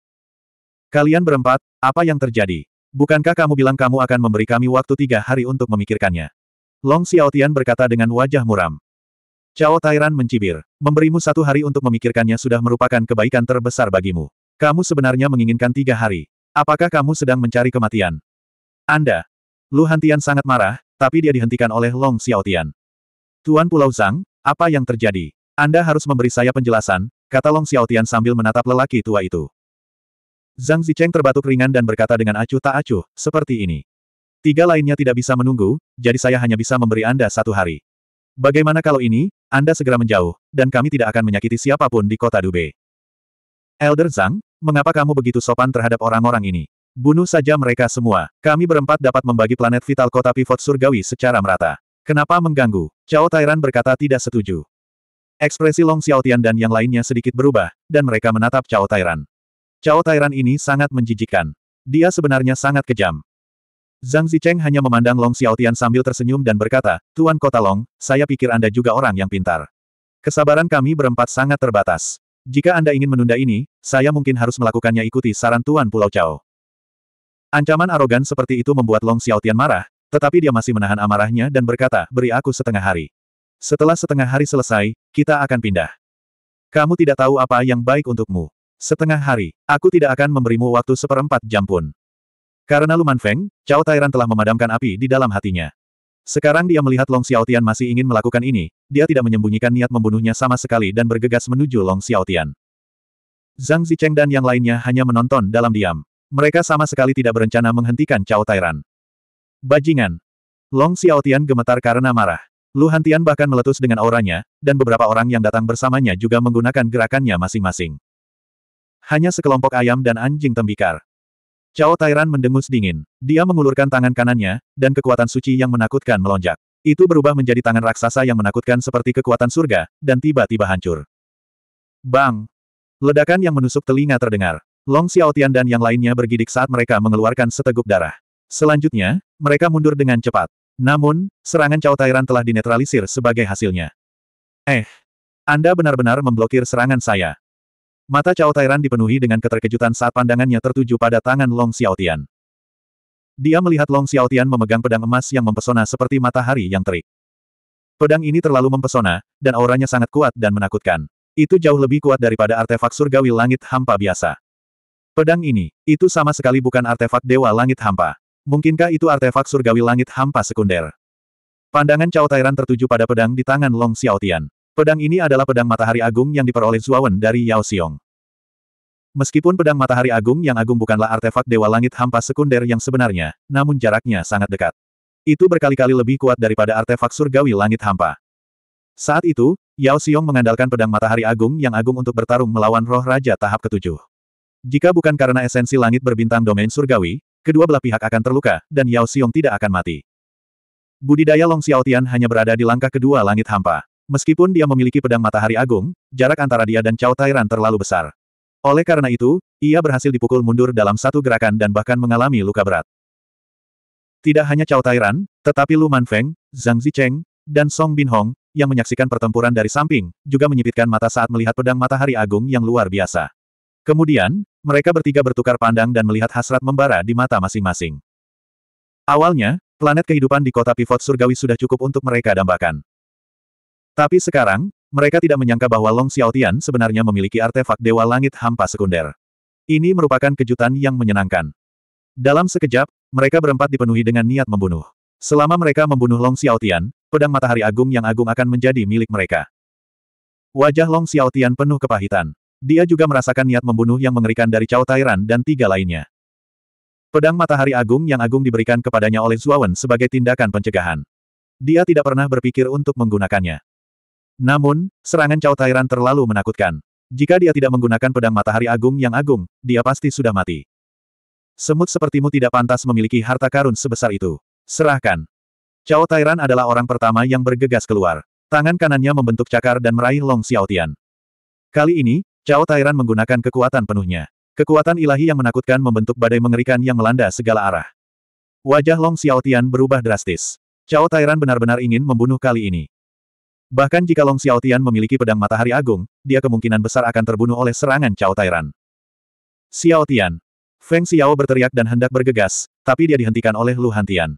Kalian berempat, apa yang terjadi? Bukankah kamu bilang kamu akan memberi kami waktu tiga hari untuk memikirkannya? Long Xiaotian berkata dengan wajah muram. Cao Tairan mencibir. Memberimu satu hari untuk memikirkannya sudah merupakan kebaikan terbesar bagimu. Kamu sebenarnya menginginkan tiga hari. Apakah kamu sedang mencari kematian? Anda, Lu Hantian sangat marah, tapi dia dihentikan oleh Long Xiaotian. Tuan Pulau Zhang, apa yang terjadi? Anda harus memberi saya penjelasan, kata Long Xiaotian sambil menatap lelaki tua itu. Zhang Zicheng terbatuk ringan dan berkata dengan acuh tak acuh, seperti ini. Tiga lainnya tidak bisa menunggu, jadi saya hanya bisa memberi Anda satu hari. Bagaimana kalau ini, Anda segera menjauh, dan kami tidak akan menyakiti siapapun di kota Dube. Elder Zhang, mengapa kamu begitu sopan terhadap orang-orang ini? Bunuh saja mereka semua. Kami berempat dapat membagi planet vital kota pivot surgawi secara merata. Kenapa mengganggu? Cao Tairan berkata tidak setuju. Ekspresi Long Xiaotian dan yang lainnya sedikit berubah, dan mereka menatap Cao Tairan. Cao Tairan ini sangat menjijikkan. Dia sebenarnya sangat kejam. Zhang Zicheng hanya memandang Long Xiaotian sambil tersenyum dan berkata, Tuan Kota Long, saya pikir Anda juga orang yang pintar. Kesabaran kami berempat sangat terbatas. Jika Anda ingin menunda ini, saya mungkin harus melakukannya ikuti saran Tuan Pulau Cao. Ancaman arogan seperti itu membuat Long Xiaotian marah, tetapi dia masih menahan amarahnya dan berkata, beri aku setengah hari. Setelah setengah hari selesai, kita akan pindah. Kamu tidak tahu apa yang baik untukmu. Setengah hari, aku tidak akan memberimu waktu seperempat jam pun. Karena Luman Feng, Cao Tairan telah memadamkan api di dalam hatinya. Sekarang dia melihat Long Xiaotian masih ingin melakukan ini, dia tidak menyembunyikan niat membunuhnya sama sekali dan bergegas menuju Long Xiaotian. Zhang Zicheng dan yang lainnya hanya menonton dalam diam. Mereka sama sekali tidak berencana menghentikan Cao Tairan. Bajingan. Long Xiaotian gemetar karena marah. Lu Hantian bahkan meletus dengan auranya, dan beberapa orang yang datang bersamanya juga menggunakan gerakannya masing-masing. Hanya sekelompok ayam dan anjing tembikar. Cao Tairan mendengus dingin. Dia mengulurkan tangan kanannya, dan kekuatan suci yang menakutkan melonjak. Itu berubah menjadi tangan raksasa yang menakutkan seperti kekuatan surga, dan tiba-tiba hancur. Bang! Ledakan yang menusuk telinga terdengar. Long Xiaotian dan yang lainnya bergidik saat mereka mengeluarkan seteguk darah. Selanjutnya, mereka mundur dengan cepat. Namun, serangan Cao Tairan telah dinetralisir sebagai hasilnya. Eh, Anda benar-benar memblokir serangan saya. Mata Cao Tairan dipenuhi dengan keterkejutan saat pandangannya tertuju pada tangan Long Xiaotian. Dia melihat Long Xiaotian memegang pedang emas yang mempesona seperti matahari yang terik. Pedang ini terlalu mempesona, dan auranya sangat kuat dan menakutkan. Itu jauh lebih kuat daripada artefak surgawi langit hampa biasa. Pedang ini, itu sama sekali bukan artefak Dewa Langit Hampa. Mungkinkah itu artefak surgawi Langit Hampa sekunder? Pandangan Cao Tairan tertuju pada pedang di tangan Long Xiaotian. Pedang ini adalah pedang matahari agung yang diperoleh Zuawan dari Yao Xiong. Meskipun pedang matahari agung yang agung bukanlah artefak Dewa Langit Hampa sekunder yang sebenarnya, namun jaraknya sangat dekat. Itu berkali-kali lebih kuat daripada artefak surgawi Langit Hampa. Saat itu, Yao Xiong mengandalkan pedang matahari agung yang agung untuk bertarung melawan roh raja tahap ketujuh. Jika bukan karena esensi langit berbintang domain surgawi, kedua belah pihak akan terluka, dan Yao Xiong tidak akan mati. Budidaya Long Xiaotian hanya berada di langkah kedua langit hampa. Meskipun dia memiliki pedang matahari agung, jarak antara dia dan Cao Tairan terlalu besar. Oleh karena itu, ia berhasil dipukul mundur dalam satu gerakan dan bahkan mengalami luka berat. Tidak hanya Cao Tairan, tetapi Lu Manfeng, Zhang Zicheng, dan Song Binhong, yang menyaksikan pertempuran dari samping, juga menyipitkan mata saat melihat pedang matahari agung yang luar biasa. Kemudian, mereka bertiga bertukar pandang dan melihat hasrat membara di mata masing-masing. Awalnya, planet kehidupan di kota pivot surgawi sudah cukup untuk mereka dambakan. Tapi sekarang, mereka tidak menyangka bahwa Long Xiaotian sebenarnya memiliki artefak Dewa Langit Hampa Sekunder. Ini merupakan kejutan yang menyenangkan. Dalam sekejap, mereka berempat dipenuhi dengan niat membunuh. Selama mereka membunuh Long Xiaotian, pedang matahari agung yang agung akan menjadi milik mereka. Wajah Long Xiaotian penuh kepahitan. Dia juga merasakan niat membunuh yang mengerikan dari Cao Tairan dan tiga lainnya. Pedang matahari agung yang agung diberikan kepadanya oleh Zuawan sebagai tindakan pencegahan. Dia tidak pernah berpikir untuk menggunakannya. Namun, serangan Cao Tairan terlalu menakutkan. Jika dia tidak menggunakan pedang matahari agung yang agung, dia pasti sudah mati. Semut sepertimu tidak pantas memiliki harta karun sebesar itu. Serahkan. Cao Tairan adalah orang pertama yang bergegas keluar. Tangan kanannya membentuk cakar dan meraih Long Xiaotian. Kali ini, Cao Tairan menggunakan kekuatan penuhnya. Kekuatan ilahi yang menakutkan membentuk badai mengerikan yang melanda segala arah. Wajah Long Xiaotian berubah drastis. Cao Tairan benar-benar ingin membunuh kali ini. Bahkan jika Long Xiaotian memiliki pedang matahari agung, dia kemungkinan besar akan terbunuh oleh serangan Cao Tairan. Xiaotian. Feng Xiao berteriak dan hendak bergegas, tapi dia dihentikan oleh Lu Hantian.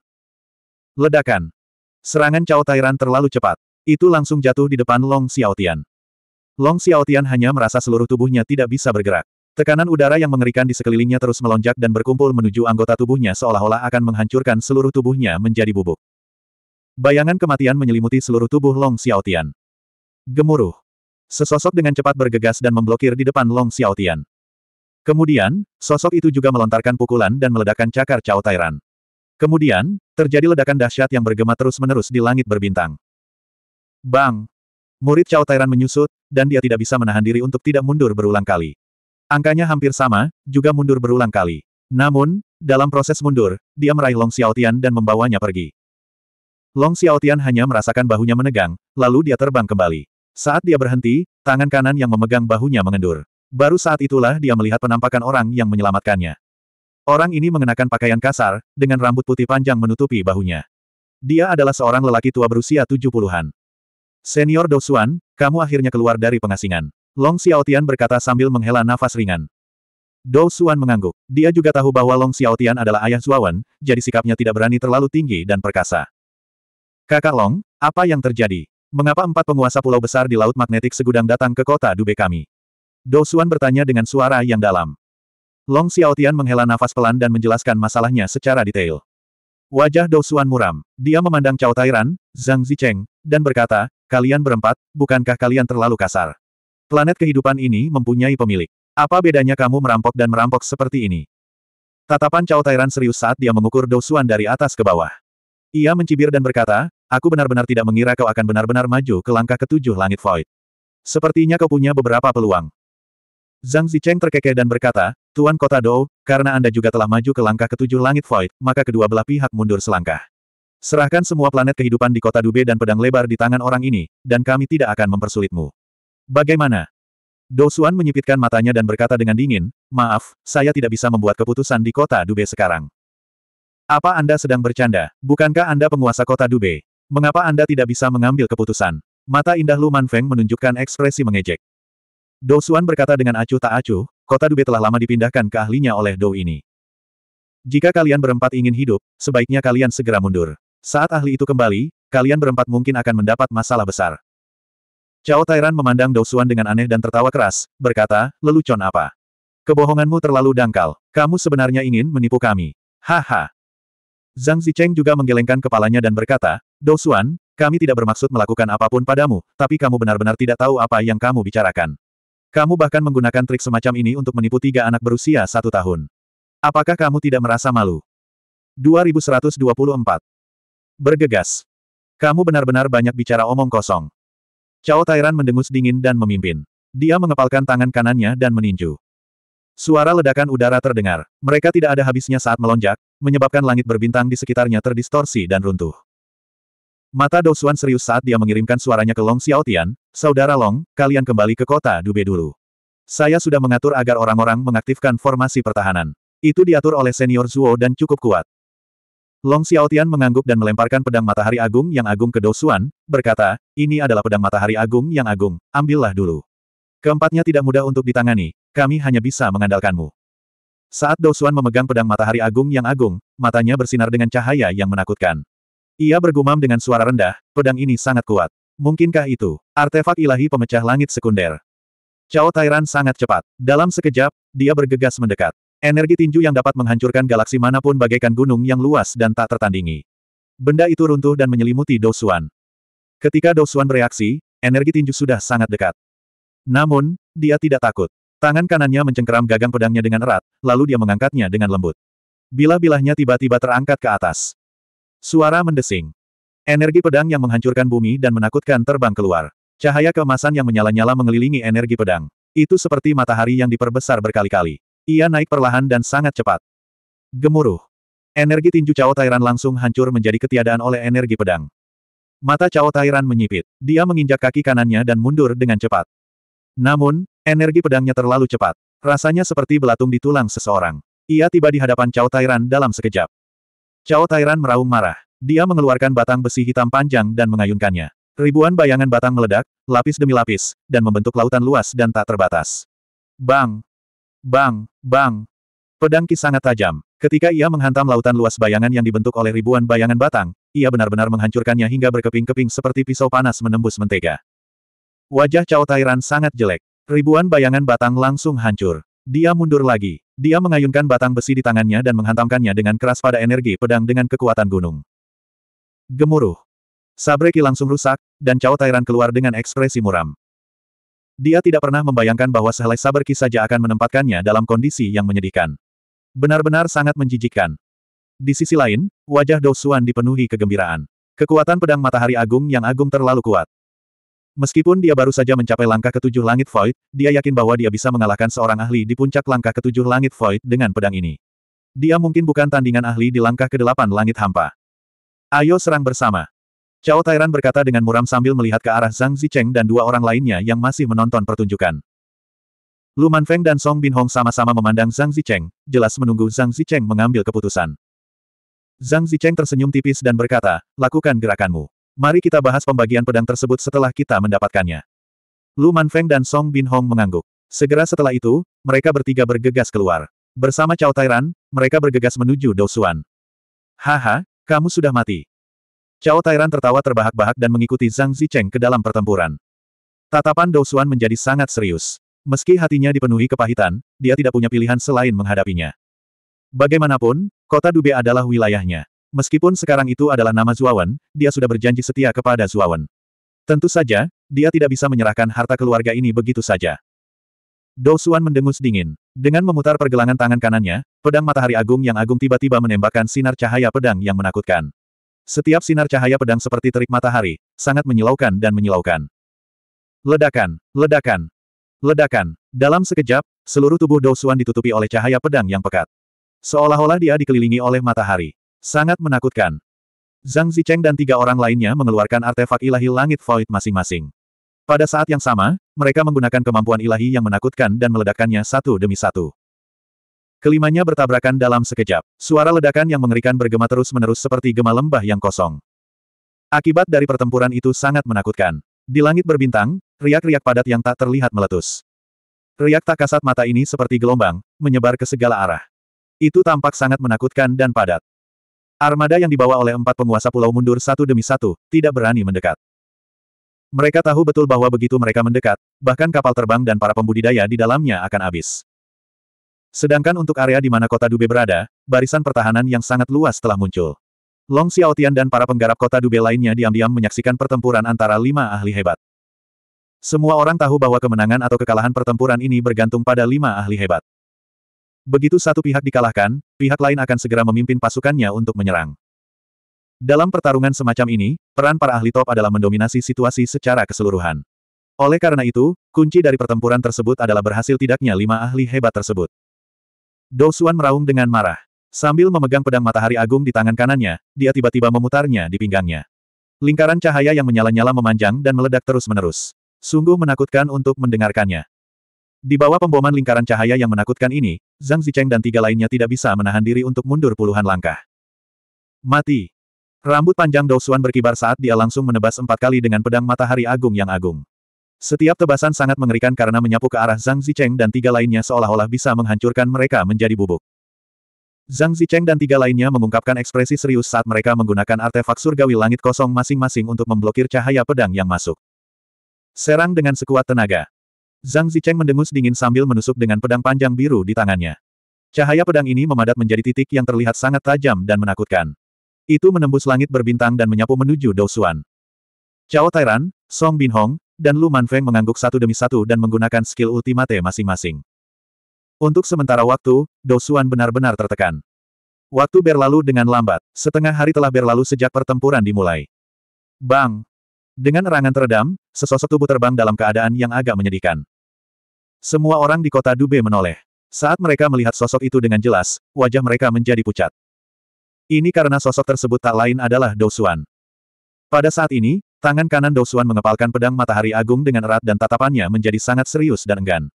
Ledakan. Serangan Cao Tairan terlalu cepat. Itu langsung jatuh di depan Long Xiaotian. Long Xiaotian hanya merasa seluruh tubuhnya tidak bisa bergerak. Tekanan udara yang mengerikan di sekelilingnya terus melonjak dan berkumpul menuju anggota tubuhnya seolah-olah akan menghancurkan seluruh tubuhnya menjadi bubuk. Bayangan kematian menyelimuti seluruh tubuh Long Xiaotian. Gemuruh. Sesosok dengan cepat bergegas dan memblokir di depan Long Xiaotian. Kemudian, sosok itu juga melontarkan pukulan dan meledakkan cakar Cao Tairan. Kemudian, terjadi ledakan dahsyat yang bergema terus-menerus di langit berbintang. Bang! Murid Cao Tairan menyusut, dan dia tidak bisa menahan diri untuk tidak mundur berulang kali. Angkanya hampir sama, juga mundur berulang kali. Namun, dalam proses mundur, dia meraih Long Xiao Tian dan membawanya pergi. Long Xiao Tian hanya merasakan bahunya menegang, lalu dia terbang kembali. Saat dia berhenti, tangan kanan yang memegang bahunya mengendur. Baru saat itulah dia melihat penampakan orang yang menyelamatkannya. Orang ini mengenakan pakaian kasar, dengan rambut putih panjang menutupi bahunya. Dia adalah seorang lelaki tua berusia 70-an. Senior Dosuan, kamu akhirnya keluar dari pengasingan. Long Xiaotian berkata sambil menghela nafas ringan. Dou Xuan mengangguk. Dia juga tahu bahwa Long Xiaotian adalah ayah Zuawan, jadi sikapnya tidak berani terlalu tinggi dan perkasa. Kakak Long, apa yang terjadi? Mengapa empat penguasa pulau besar di Laut Magnetik segudang datang ke kota Dube kami? Dou Xuan bertanya dengan suara yang dalam. Long Xiaotian menghela nafas pelan dan menjelaskan masalahnya secara detail. Wajah Dou Xuan muram. Dia memandang Cao Tairan, Zhang Zicheng, dan berkata, Kalian berempat, bukankah kalian terlalu kasar? Planet kehidupan ini mempunyai pemilik. Apa bedanya kamu merampok dan merampok seperti ini? Tatapan Cao Tairan serius saat dia mengukur dosuan dari atas ke bawah. Ia mencibir dan berkata, aku benar-benar tidak mengira kau akan benar-benar maju ke langkah ketujuh langit void. Sepertinya kau punya beberapa peluang. Zhang Zicheng terkekeh dan berkata, Tuan Kota Dou, karena Anda juga telah maju ke langkah ketujuh langit void, maka kedua belah pihak mundur selangkah. Serahkan semua planet kehidupan di kota Dube dan pedang lebar di tangan orang ini, dan kami tidak akan mempersulitmu. Bagaimana? Dosuan menyipitkan matanya dan berkata dengan dingin, maaf, saya tidak bisa membuat keputusan di kota Dube sekarang. Apa Anda sedang bercanda? Bukankah Anda penguasa kota Dube? Mengapa Anda tidak bisa mengambil keputusan? Mata indah Lu Manfeng menunjukkan ekspresi mengejek. Dosuan berkata dengan acuh tak acuh, kota Dube telah lama dipindahkan ke ahlinya oleh Dou ini. Jika kalian berempat ingin hidup, sebaiknya kalian segera mundur. Saat ahli itu kembali, kalian berempat mungkin akan mendapat masalah besar. Cao Tairan memandang Dausuan dengan aneh dan tertawa keras, berkata, lelucon apa? Kebohonganmu terlalu dangkal. Kamu sebenarnya ingin menipu kami. Haha. Zhang Zicheng juga menggelengkan kepalanya dan berkata, Dousuan, kami tidak bermaksud melakukan apapun padamu, tapi kamu benar-benar tidak tahu apa yang kamu bicarakan. Kamu bahkan menggunakan trik semacam ini untuk menipu tiga anak berusia satu tahun. Apakah kamu tidak merasa malu? 2124 Bergegas. Kamu benar-benar banyak bicara omong kosong. Cao Tairan mendengus dingin dan memimpin. Dia mengepalkan tangan kanannya dan meninju. Suara ledakan udara terdengar. Mereka tidak ada habisnya saat melonjak, menyebabkan langit berbintang di sekitarnya terdistorsi dan runtuh. Mata Dosuan serius saat dia mengirimkan suaranya ke Long Xiaotian, Saudara Long, kalian kembali ke kota Dube dulu. Saya sudah mengatur agar orang-orang mengaktifkan formasi pertahanan. Itu diatur oleh senior Zuo dan cukup kuat. Long Xiaotian mengangguk dan melemparkan pedang matahari agung yang agung ke Dosuan, berkata, ini adalah pedang matahari agung yang agung, ambillah dulu. Keempatnya tidak mudah untuk ditangani, kami hanya bisa mengandalkanmu. Saat Dosuan memegang pedang matahari agung yang agung, matanya bersinar dengan cahaya yang menakutkan. Ia bergumam dengan suara rendah, pedang ini sangat kuat. Mungkinkah itu, artefak ilahi pemecah langit sekunder? Cao Tairan sangat cepat. Dalam sekejap, dia bergegas mendekat. Energi tinju yang dapat menghancurkan galaksi manapun bagaikan gunung yang luas dan tak tertandingi. Benda itu runtuh dan menyelimuti Dosuan. Ketika Dosuan bereaksi, energi tinju sudah sangat dekat. Namun, dia tidak takut. Tangan kanannya mencengkeram gagang pedangnya dengan erat, lalu dia mengangkatnya dengan lembut. Bilah-bilahnya tiba-tiba terangkat ke atas. Suara mendesing. Energi pedang yang menghancurkan bumi dan menakutkan terbang keluar. Cahaya keemasan yang menyala-nyala mengelilingi energi pedang. Itu seperti matahari yang diperbesar berkali-kali. Ia naik perlahan dan sangat cepat. Gemuruh. Energi tinju Cao Tairan langsung hancur menjadi ketiadaan oleh energi pedang. Mata Cao Tairan menyipit. Dia menginjak kaki kanannya dan mundur dengan cepat. Namun, energi pedangnya terlalu cepat. Rasanya seperti belatung di tulang seseorang. Ia tiba di hadapan Cao Tairan dalam sekejap. Cao Tairan meraung marah. Dia mengeluarkan batang besi hitam panjang dan mengayunkannya. Ribuan bayangan batang meledak, lapis demi lapis, dan membentuk lautan luas dan tak terbatas. Bang! Bang, bang. Pedang Ki sangat tajam. Ketika ia menghantam lautan luas bayangan yang dibentuk oleh ribuan bayangan batang, ia benar-benar menghancurkannya hingga berkeping-keping seperti pisau panas menembus mentega. Wajah Cao Tairan sangat jelek. Ribuan bayangan batang langsung hancur. Dia mundur lagi. Dia mengayunkan batang besi di tangannya dan menghantamkannya dengan keras pada energi pedang dengan kekuatan gunung. Gemuruh. Sabreki langsung rusak, dan Cao Tairan keluar dengan ekspresi muram. Dia tidak pernah membayangkan bahwa sehelai sabar kisah saja akan menempatkannya dalam kondisi yang menyedihkan. Benar-benar sangat menjijikkan. Di sisi lain, wajah Dousuan dipenuhi kegembiraan. Kekuatan pedang matahari agung yang agung terlalu kuat. Meskipun dia baru saja mencapai langkah ketujuh langit void, dia yakin bahwa dia bisa mengalahkan seorang ahli di puncak langkah ketujuh langit void dengan pedang ini. Dia mungkin bukan tandingan ahli di langkah kedelapan langit hampa. Ayo serang bersama. Cao Tairan berkata dengan muram sambil melihat ke arah Zhang Zicheng dan dua orang lainnya yang masih menonton pertunjukan. Lu Manfeng dan Song Binhong sama-sama memandang Zhang Zicheng, jelas menunggu Zhang Zicheng mengambil keputusan. Zhang Zicheng tersenyum tipis dan berkata, lakukan gerakanmu. Mari kita bahas pembagian pedang tersebut setelah kita mendapatkannya. Lu Manfeng dan Song Binhong mengangguk. Segera setelah itu, mereka bertiga bergegas keluar. Bersama Cao Tairan, mereka bergegas menuju Suan. Haha, kamu sudah mati. Cao Tairan tertawa terbahak-bahak dan mengikuti Zhang Zicheng ke dalam pertempuran. Tatapan Douxuan menjadi sangat serius. Meski hatinya dipenuhi kepahitan, dia tidak punya pilihan selain menghadapinya. Bagaimanapun, kota Dube adalah wilayahnya. Meskipun sekarang itu adalah nama Zuawan, dia sudah berjanji setia kepada Zuawan. Tentu saja, dia tidak bisa menyerahkan harta keluarga ini begitu saja. Douxuan mendengus dingin. Dengan memutar pergelangan tangan kanannya, pedang matahari agung yang agung tiba-tiba menembakkan sinar cahaya pedang yang menakutkan. Setiap sinar cahaya pedang seperti terik matahari, sangat menyilaukan dan menyilaukan. Ledakan, ledakan, ledakan. Dalam sekejap, seluruh tubuh Dousuan ditutupi oleh cahaya pedang yang pekat. Seolah-olah dia dikelilingi oleh matahari. Sangat menakutkan. Zhang Zicheng dan tiga orang lainnya mengeluarkan artefak ilahi langit void masing-masing. Pada saat yang sama, mereka menggunakan kemampuan ilahi yang menakutkan dan meledakkannya satu demi satu. Kelimanya bertabrakan dalam sekejap. Suara ledakan yang mengerikan bergema terus-menerus seperti gema lembah yang kosong. Akibat dari pertempuran itu sangat menakutkan. Di langit berbintang, riak-riak padat yang tak terlihat meletus. Riak tak kasat mata ini seperti gelombang, menyebar ke segala arah. Itu tampak sangat menakutkan dan padat. Armada yang dibawa oleh empat penguasa pulau mundur satu demi satu, tidak berani mendekat. Mereka tahu betul bahwa begitu mereka mendekat, bahkan kapal terbang dan para pembudidaya di dalamnya akan habis. Sedangkan untuk area di mana kota Dube berada, barisan pertahanan yang sangat luas telah muncul. Long Xiaotian dan para penggarap kota Dube lainnya diam-diam menyaksikan pertempuran antara lima ahli hebat. Semua orang tahu bahwa kemenangan atau kekalahan pertempuran ini bergantung pada lima ahli hebat. Begitu satu pihak dikalahkan, pihak lain akan segera memimpin pasukannya untuk menyerang. Dalam pertarungan semacam ini, peran para ahli top adalah mendominasi situasi secara keseluruhan. Oleh karena itu, kunci dari pertempuran tersebut adalah berhasil tidaknya lima ahli hebat tersebut. Dowuan meraung dengan marah. Sambil memegang pedang matahari agung di tangan kanannya, dia tiba-tiba memutarnya di pinggangnya. Lingkaran cahaya yang menyala-nyala memanjang dan meledak terus-menerus. Sungguh menakutkan untuk mendengarkannya. Di bawah pemboman lingkaran cahaya yang menakutkan ini, Zhang Zicheng dan tiga lainnya tidak bisa menahan diri untuk mundur puluhan langkah. Mati. Rambut panjang Dowuan berkibar saat dia langsung menebas empat kali dengan pedang matahari agung yang agung. Setiap tebasan sangat mengerikan karena menyapu ke arah Zhang Zicheng dan tiga lainnya seolah-olah bisa menghancurkan mereka menjadi bubuk. Zhang Zicheng dan tiga lainnya mengungkapkan ekspresi serius saat mereka menggunakan artefak surgawi langit kosong masing-masing untuk memblokir cahaya pedang yang masuk. Serang dengan sekuat tenaga. Zhang Zicheng mendengus dingin sambil menusuk dengan pedang panjang biru di tangannya. Cahaya pedang ini memadat menjadi titik yang terlihat sangat tajam dan menakutkan. Itu menembus langit berbintang dan menyapu menuju Dou Xuan. Cao Tairan, Song Bin Hong dan Lu Manfeng mengangguk satu demi satu dan menggunakan skill ultimate masing-masing. Untuk sementara waktu, Dosuan benar-benar tertekan. Waktu berlalu dengan lambat, setengah hari telah berlalu sejak pertempuran dimulai. Bang! Dengan erangan teredam, sesosok tubuh terbang dalam keadaan yang agak menyedihkan. Semua orang di kota Dube menoleh. Saat mereka melihat sosok itu dengan jelas, wajah mereka menjadi pucat. Ini karena sosok tersebut tak lain adalah Dosuan. Pada saat ini, Tangan kanan Dosuan mengepalkan pedang matahari agung dengan erat dan tatapannya menjadi sangat serius dan enggan.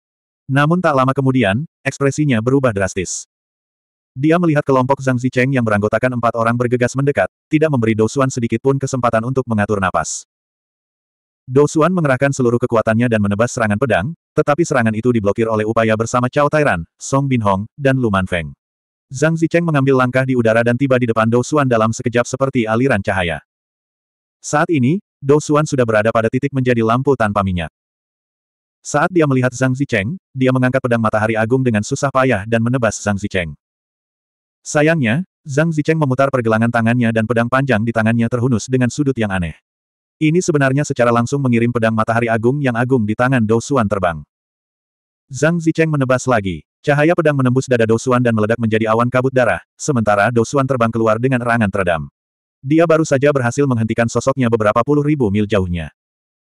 Namun tak lama kemudian, ekspresinya berubah drastis. Dia melihat kelompok Zhang Zicheng yang beranggotakan empat orang bergegas mendekat, tidak memberi Dosuan sedikit pun kesempatan untuk mengatur napas. Dosuan mengerahkan seluruh kekuatannya dan menebas serangan pedang, tetapi serangan itu diblokir oleh upaya bersama Cao Tairan, Song Binhong, dan Man Feng. Zhang Zicheng mengambil langkah di udara dan tiba di depan Dosuan dalam sekejap seperti aliran cahaya. Saat ini, Dou Xuan sudah berada pada titik menjadi lampu tanpa minyak. Saat dia melihat Zhang Zicheng, dia mengangkat pedang matahari agung dengan susah payah dan menebas Zhang Zicheng. Sayangnya, Zhang Zicheng memutar pergelangan tangannya dan pedang panjang di tangannya terhunus dengan sudut yang aneh. Ini sebenarnya secara langsung mengirim pedang matahari agung yang agung di tangan Dou Xuan terbang. Zhang Zicheng menebas lagi. Cahaya pedang menembus dada Xuan dan meledak menjadi awan kabut darah, sementara Xuan terbang keluar dengan erangan teredam. Dia baru saja berhasil menghentikan sosoknya beberapa puluh ribu mil jauhnya.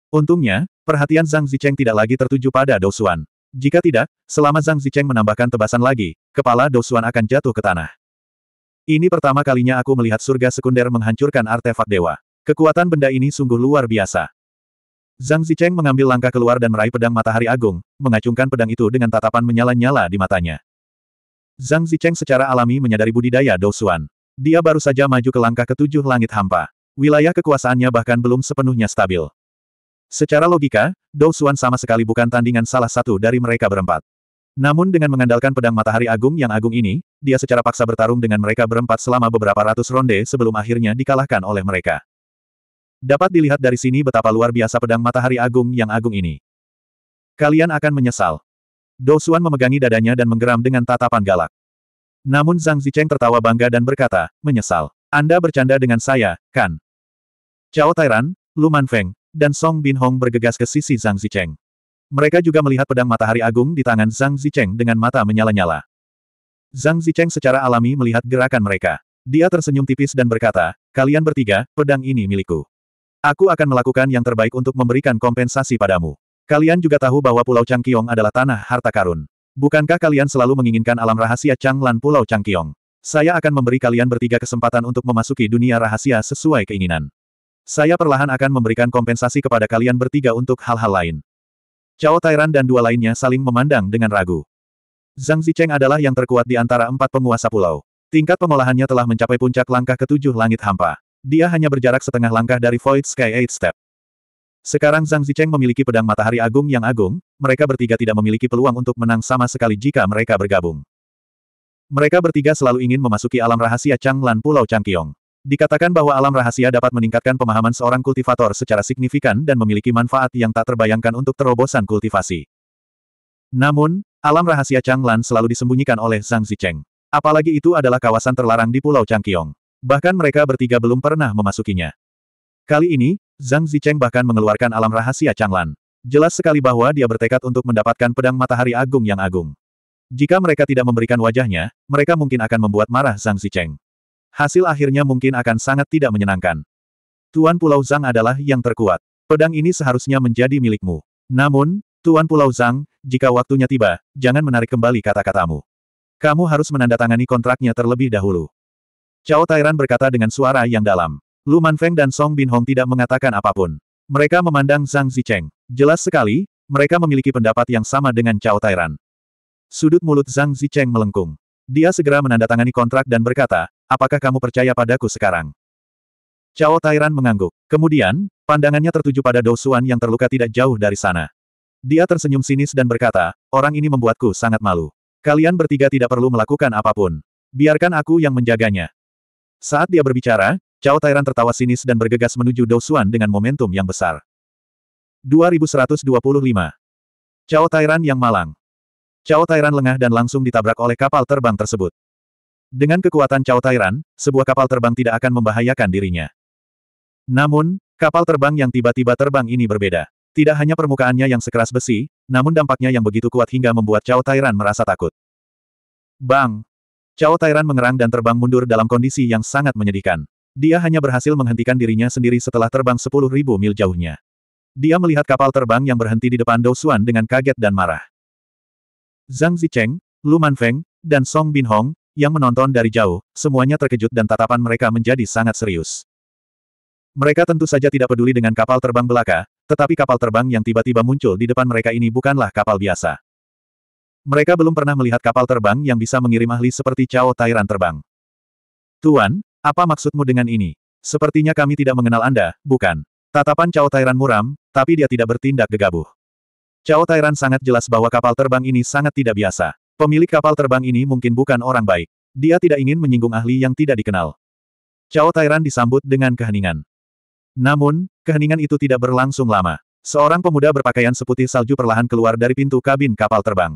Untungnya, perhatian Zhang Zicheng tidak lagi tertuju pada Dou Xuan. Jika tidak, selama Zhang Zicheng menambahkan tebasan lagi, kepala Dou Xuan akan jatuh ke tanah. Ini pertama kalinya aku melihat surga sekunder menghancurkan artefak dewa. Kekuatan benda ini sungguh luar biasa. Zhang Zicheng mengambil langkah keluar dan meraih pedang matahari agung, mengacungkan pedang itu dengan tatapan menyala-nyala di matanya. Zhang Zicheng secara alami menyadari budidaya Dou Xuan. Dia baru saja maju ke langkah ketujuh langit hampa. Wilayah kekuasaannya bahkan belum sepenuhnya stabil. Secara logika, Dou Xuan sama sekali bukan tandingan salah satu dari mereka berempat. Namun dengan mengandalkan pedang matahari agung yang agung ini, dia secara paksa bertarung dengan mereka berempat selama beberapa ratus ronde sebelum akhirnya dikalahkan oleh mereka. Dapat dilihat dari sini betapa luar biasa pedang matahari agung yang agung ini. Kalian akan menyesal. Dou Xuan memegangi dadanya dan menggeram dengan tatapan galak. Namun Zhang Zicheng tertawa bangga dan berkata, menyesal. Anda bercanda dengan saya, kan? Cao Tairan, Lu Manfeng, dan Song Bin Hong bergegas ke sisi Zhang Zicheng. Mereka juga melihat pedang matahari agung di tangan Zhang Zicheng dengan mata menyala-nyala. Zhang Zicheng secara alami melihat gerakan mereka. Dia tersenyum tipis dan berkata, kalian bertiga, pedang ini milikku. Aku akan melakukan yang terbaik untuk memberikan kompensasi padamu. Kalian juga tahu bahwa Pulau Changqiong adalah tanah harta karun. Bukankah kalian selalu menginginkan alam rahasia Changlan Pulau Changqiong? Saya akan memberi kalian bertiga kesempatan untuk memasuki dunia rahasia sesuai keinginan. Saya perlahan akan memberikan kompensasi kepada kalian bertiga untuk hal-hal lain. Cao Tairan dan dua lainnya saling memandang dengan ragu. Zhang Zicheng adalah yang terkuat di antara empat penguasa pulau. Tingkat pengolahannya telah mencapai puncak langkah ketujuh langit hampa. Dia hanya berjarak setengah langkah dari Void Sky Eight Step. Sekarang Zhang Zicheng memiliki pedang matahari agung yang agung, mereka bertiga tidak memiliki peluang untuk menang sama sekali jika mereka bergabung. Mereka bertiga selalu ingin memasuki alam rahasia Changlan Pulau Changqiong. Dikatakan bahwa alam rahasia dapat meningkatkan pemahaman seorang kultivator secara signifikan dan memiliki manfaat yang tak terbayangkan untuk terobosan kultivasi. Namun, alam rahasia Changlan selalu disembunyikan oleh Zhang Zicheng. Apalagi itu adalah kawasan terlarang di Pulau Changqiong. Bahkan mereka bertiga belum pernah memasukinya. Kali ini, Zhang Zicheng bahkan mengeluarkan alam rahasia Changlan. Jelas sekali bahwa dia bertekad untuk mendapatkan pedang matahari agung yang agung. Jika mereka tidak memberikan wajahnya, mereka mungkin akan membuat marah Zhang Zicheng. Hasil akhirnya mungkin akan sangat tidak menyenangkan. Tuan Pulau Zhang adalah yang terkuat. Pedang ini seharusnya menjadi milikmu. Namun, Tuan Pulau Zhang, jika waktunya tiba, jangan menarik kembali kata-katamu. Kamu harus menandatangani kontraknya terlebih dahulu. Cao Tairan berkata dengan suara yang dalam. Lu Manfeng dan Song Binhong tidak mengatakan apapun. Mereka memandang Zhang Zicheng. Jelas sekali, mereka memiliki pendapat yang sama dengan Cao Tairan. Sudut mulut Zhang Zicheng melengkung. Dia segera menandatangani kontrak dan berkata, apakah kamu percaya padaku sekarang? Cao Tairan mengangguk. Kemudian, pandangannya tertuju pada Dosuan yang terluka tidak jauh dari sana. Dia tersenyum sinis dan berkata, orang ini membuatku sangat malu. Kalian bertiga tidak perlu melakukan apapun. Biarkan aku yang menjaganya. Saat dia berbicara, Cao Tairan tertawa sinis dan bergegas menuju Dousuan dengan momentum yang besar. 2125. Cao Tairan yang malang. Cao Tairan lengah dan langsung ditabrak oleh kapal terbang tersebut. Dengan kekuatan Cao Tairan, sebuah kapal terbang tidak akan membahayakan dirinya. Namun, kapal terbang yang tiba-tiba terbang ini berbeda. Tidak hanya permukaannya yang sekeras besi, namun dampaknya yang begitu kuat hingga membuat Cao Tairan merasa takut. Bang! Cao Tairan mengerang dan terbang mundur dalam kondisi yang sangat menyedihkan. Dia hanya berhasil menghentikan dirinya sendiri setelah terbang sepuluh ribu mil jauhnya. Dia melihat kapal terbang yang berhenti di depan Douxuan dengan kaget dan marah. Zhang Zicheng, Lu Manfeng, dan Song Binhong, yang menonton dari jauh, semuanya terkejut dan tatapan mereka menjadi sangat serius. Mereka tentu saja tidak peduli dengan kapal terbang belaka, tetapi kapal terbang yang tiba-tiba muncul di depan mereka ini bukanlah kapal biasa. Mereka belum pernah melihat kapal terbang yang bisa mengirim ahli seperti Cao Tairan terbang. Tuan, apa maksudmu dengan ini? Sepertinya kami tidak mengenal Anda, bukan? Tatapan Cao Tairan muram, tapi dia tidak bertindak gegabah. Cao Tairan sangat jelas bahwa kapal terbang ini sangat tidak biasa. Pemilik kapal terbang ini mungkin bukan orang baik. Dia tidak ingin menyinggung ahli yang tidak dikenal. Cao Tairan disambut dengan keheningan. Namun, keheningan itu tidak berlangsung lama. Seorang pemuda berpakaian seputih salju perlahan keluar dari pintu kabin kapal terbang.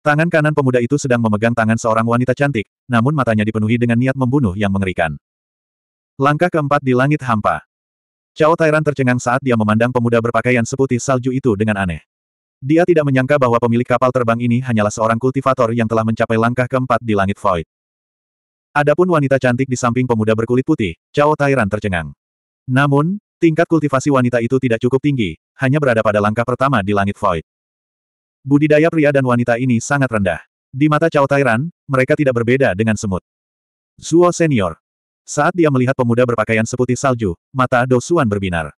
Tangan kanan pemuda itu sedang memegang tangan seorang wanita cantik, namun matanya dipenuhi dengan niat membunuh yang mengerikan. Langkah keempat di langit hampa. Cao Tairan tercengang saat dia memandang pemuda berpakaian seputih salju itu dengan aneh. Dia tidak menyangka bahwa pemilik kapal terbang ini hanyalah seorang kultivator yang telah mencapai langkah keempat di langit void. Adapun wanita cantik di samping pemuda berkulit putih, Cao Tairan tercengang. Namun, tingkat kultivasi wanita itu tidak cukup tinggi, hanya berada pada langkah pertama di langit void. Budidaya pria dan wanita ini sangat rendah. Di mata Cao Tairan, mereka tidak berbeda dengan semut. Zuo Senior. Saat dia melihat pemuda berpakaian seputih salju, mata Dosuan berbinar.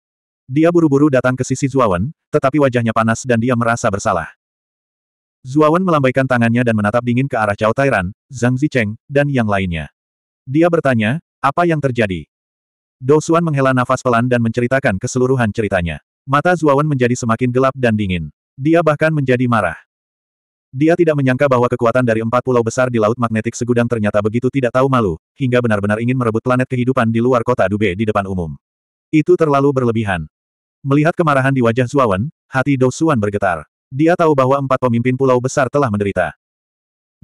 Dia buru-buru datang ke sisi Zuawan, tetapi wajahnya panas dan dia merasa bersalah. Zuawan melambaikan tangannya dan menatap dingin ke arah Cao Tairan, Zhang Zicheng, dan yang lainnya. Dia bertanya, apa yang terjadi? Dosuan menghela nafas pelan dan menceritakan keseluruhan ceritanya. Mata Zuawan menjadi semakin gelap dan dingin. Dia bahkan menjadi marah. Dia tidak menyangka bahwa kekuatan dari empat pulau besar di Laut Magnetik Segudang ternyata begitu tidak tahu malu, hingga benar-benar ingin merebut planet kehidupan di luar kota Dube di depan umum. Itu terlalu berlebihan. Melihat kemarahan di wajah Zuawan, hati Dou Xuan bergetar. Dia tahu bahwa empat pemimpin pulau besar telah menderita.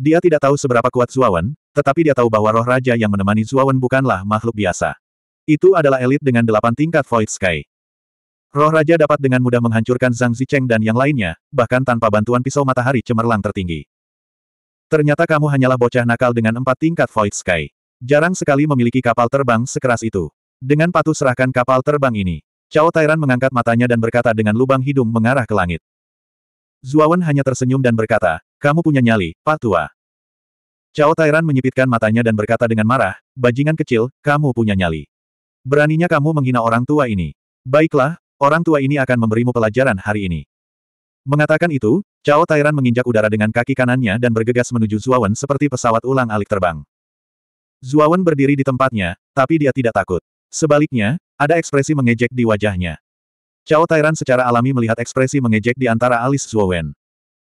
Dia tidak tahu seberapa kuat Zuawan, tetapi dia tahu bahwa roh raja yang menemani Zuawan bukanlah makhluk biasa. Itu adalah elit dengan delapan tingkat Void Sky. Roh Raja dapat dengan mudah menghancurkan Zhang Zicheng dan yang lainnya, bahkan tanpa bantuan pisau matahari cemerlang tertinggi. Ternyata kamu hanyalah bocah nakal dengan empat tingkat Void Sky. Jarang sekali memiliki kapal terbang sekeras itu. Dengan patuh serahkan kapal terbang ini. Cao Tairan mengangkat matanya dan berkata dengan lubang hidung mengarah ke langit. Zuawan hanya tersenyum dan berkata, kamu punya nyali, Pak Tua. Cao Tairan menyipitkan matanya dan berkata dengan marah, bajingan kecil, kamu punya nyali. Beraninya kamu menghina orang tua ini. Baiklah, Orang tua ini akan memberimu pelajaran hari ini. Mengatakan itu, Cao Tairan menginjak udara dengan kaki kanannya dan bergegas menuju Zuawan seperti pesawat ulang alik terbang. Zuawan berdiri di tempatnya, tapi dia tidak takut. Sebaliknya, ada ekspresi mengejek di wajahnya. Cao Tairan secara alami melihat ekspresi mengejek di antara alis Zuawan.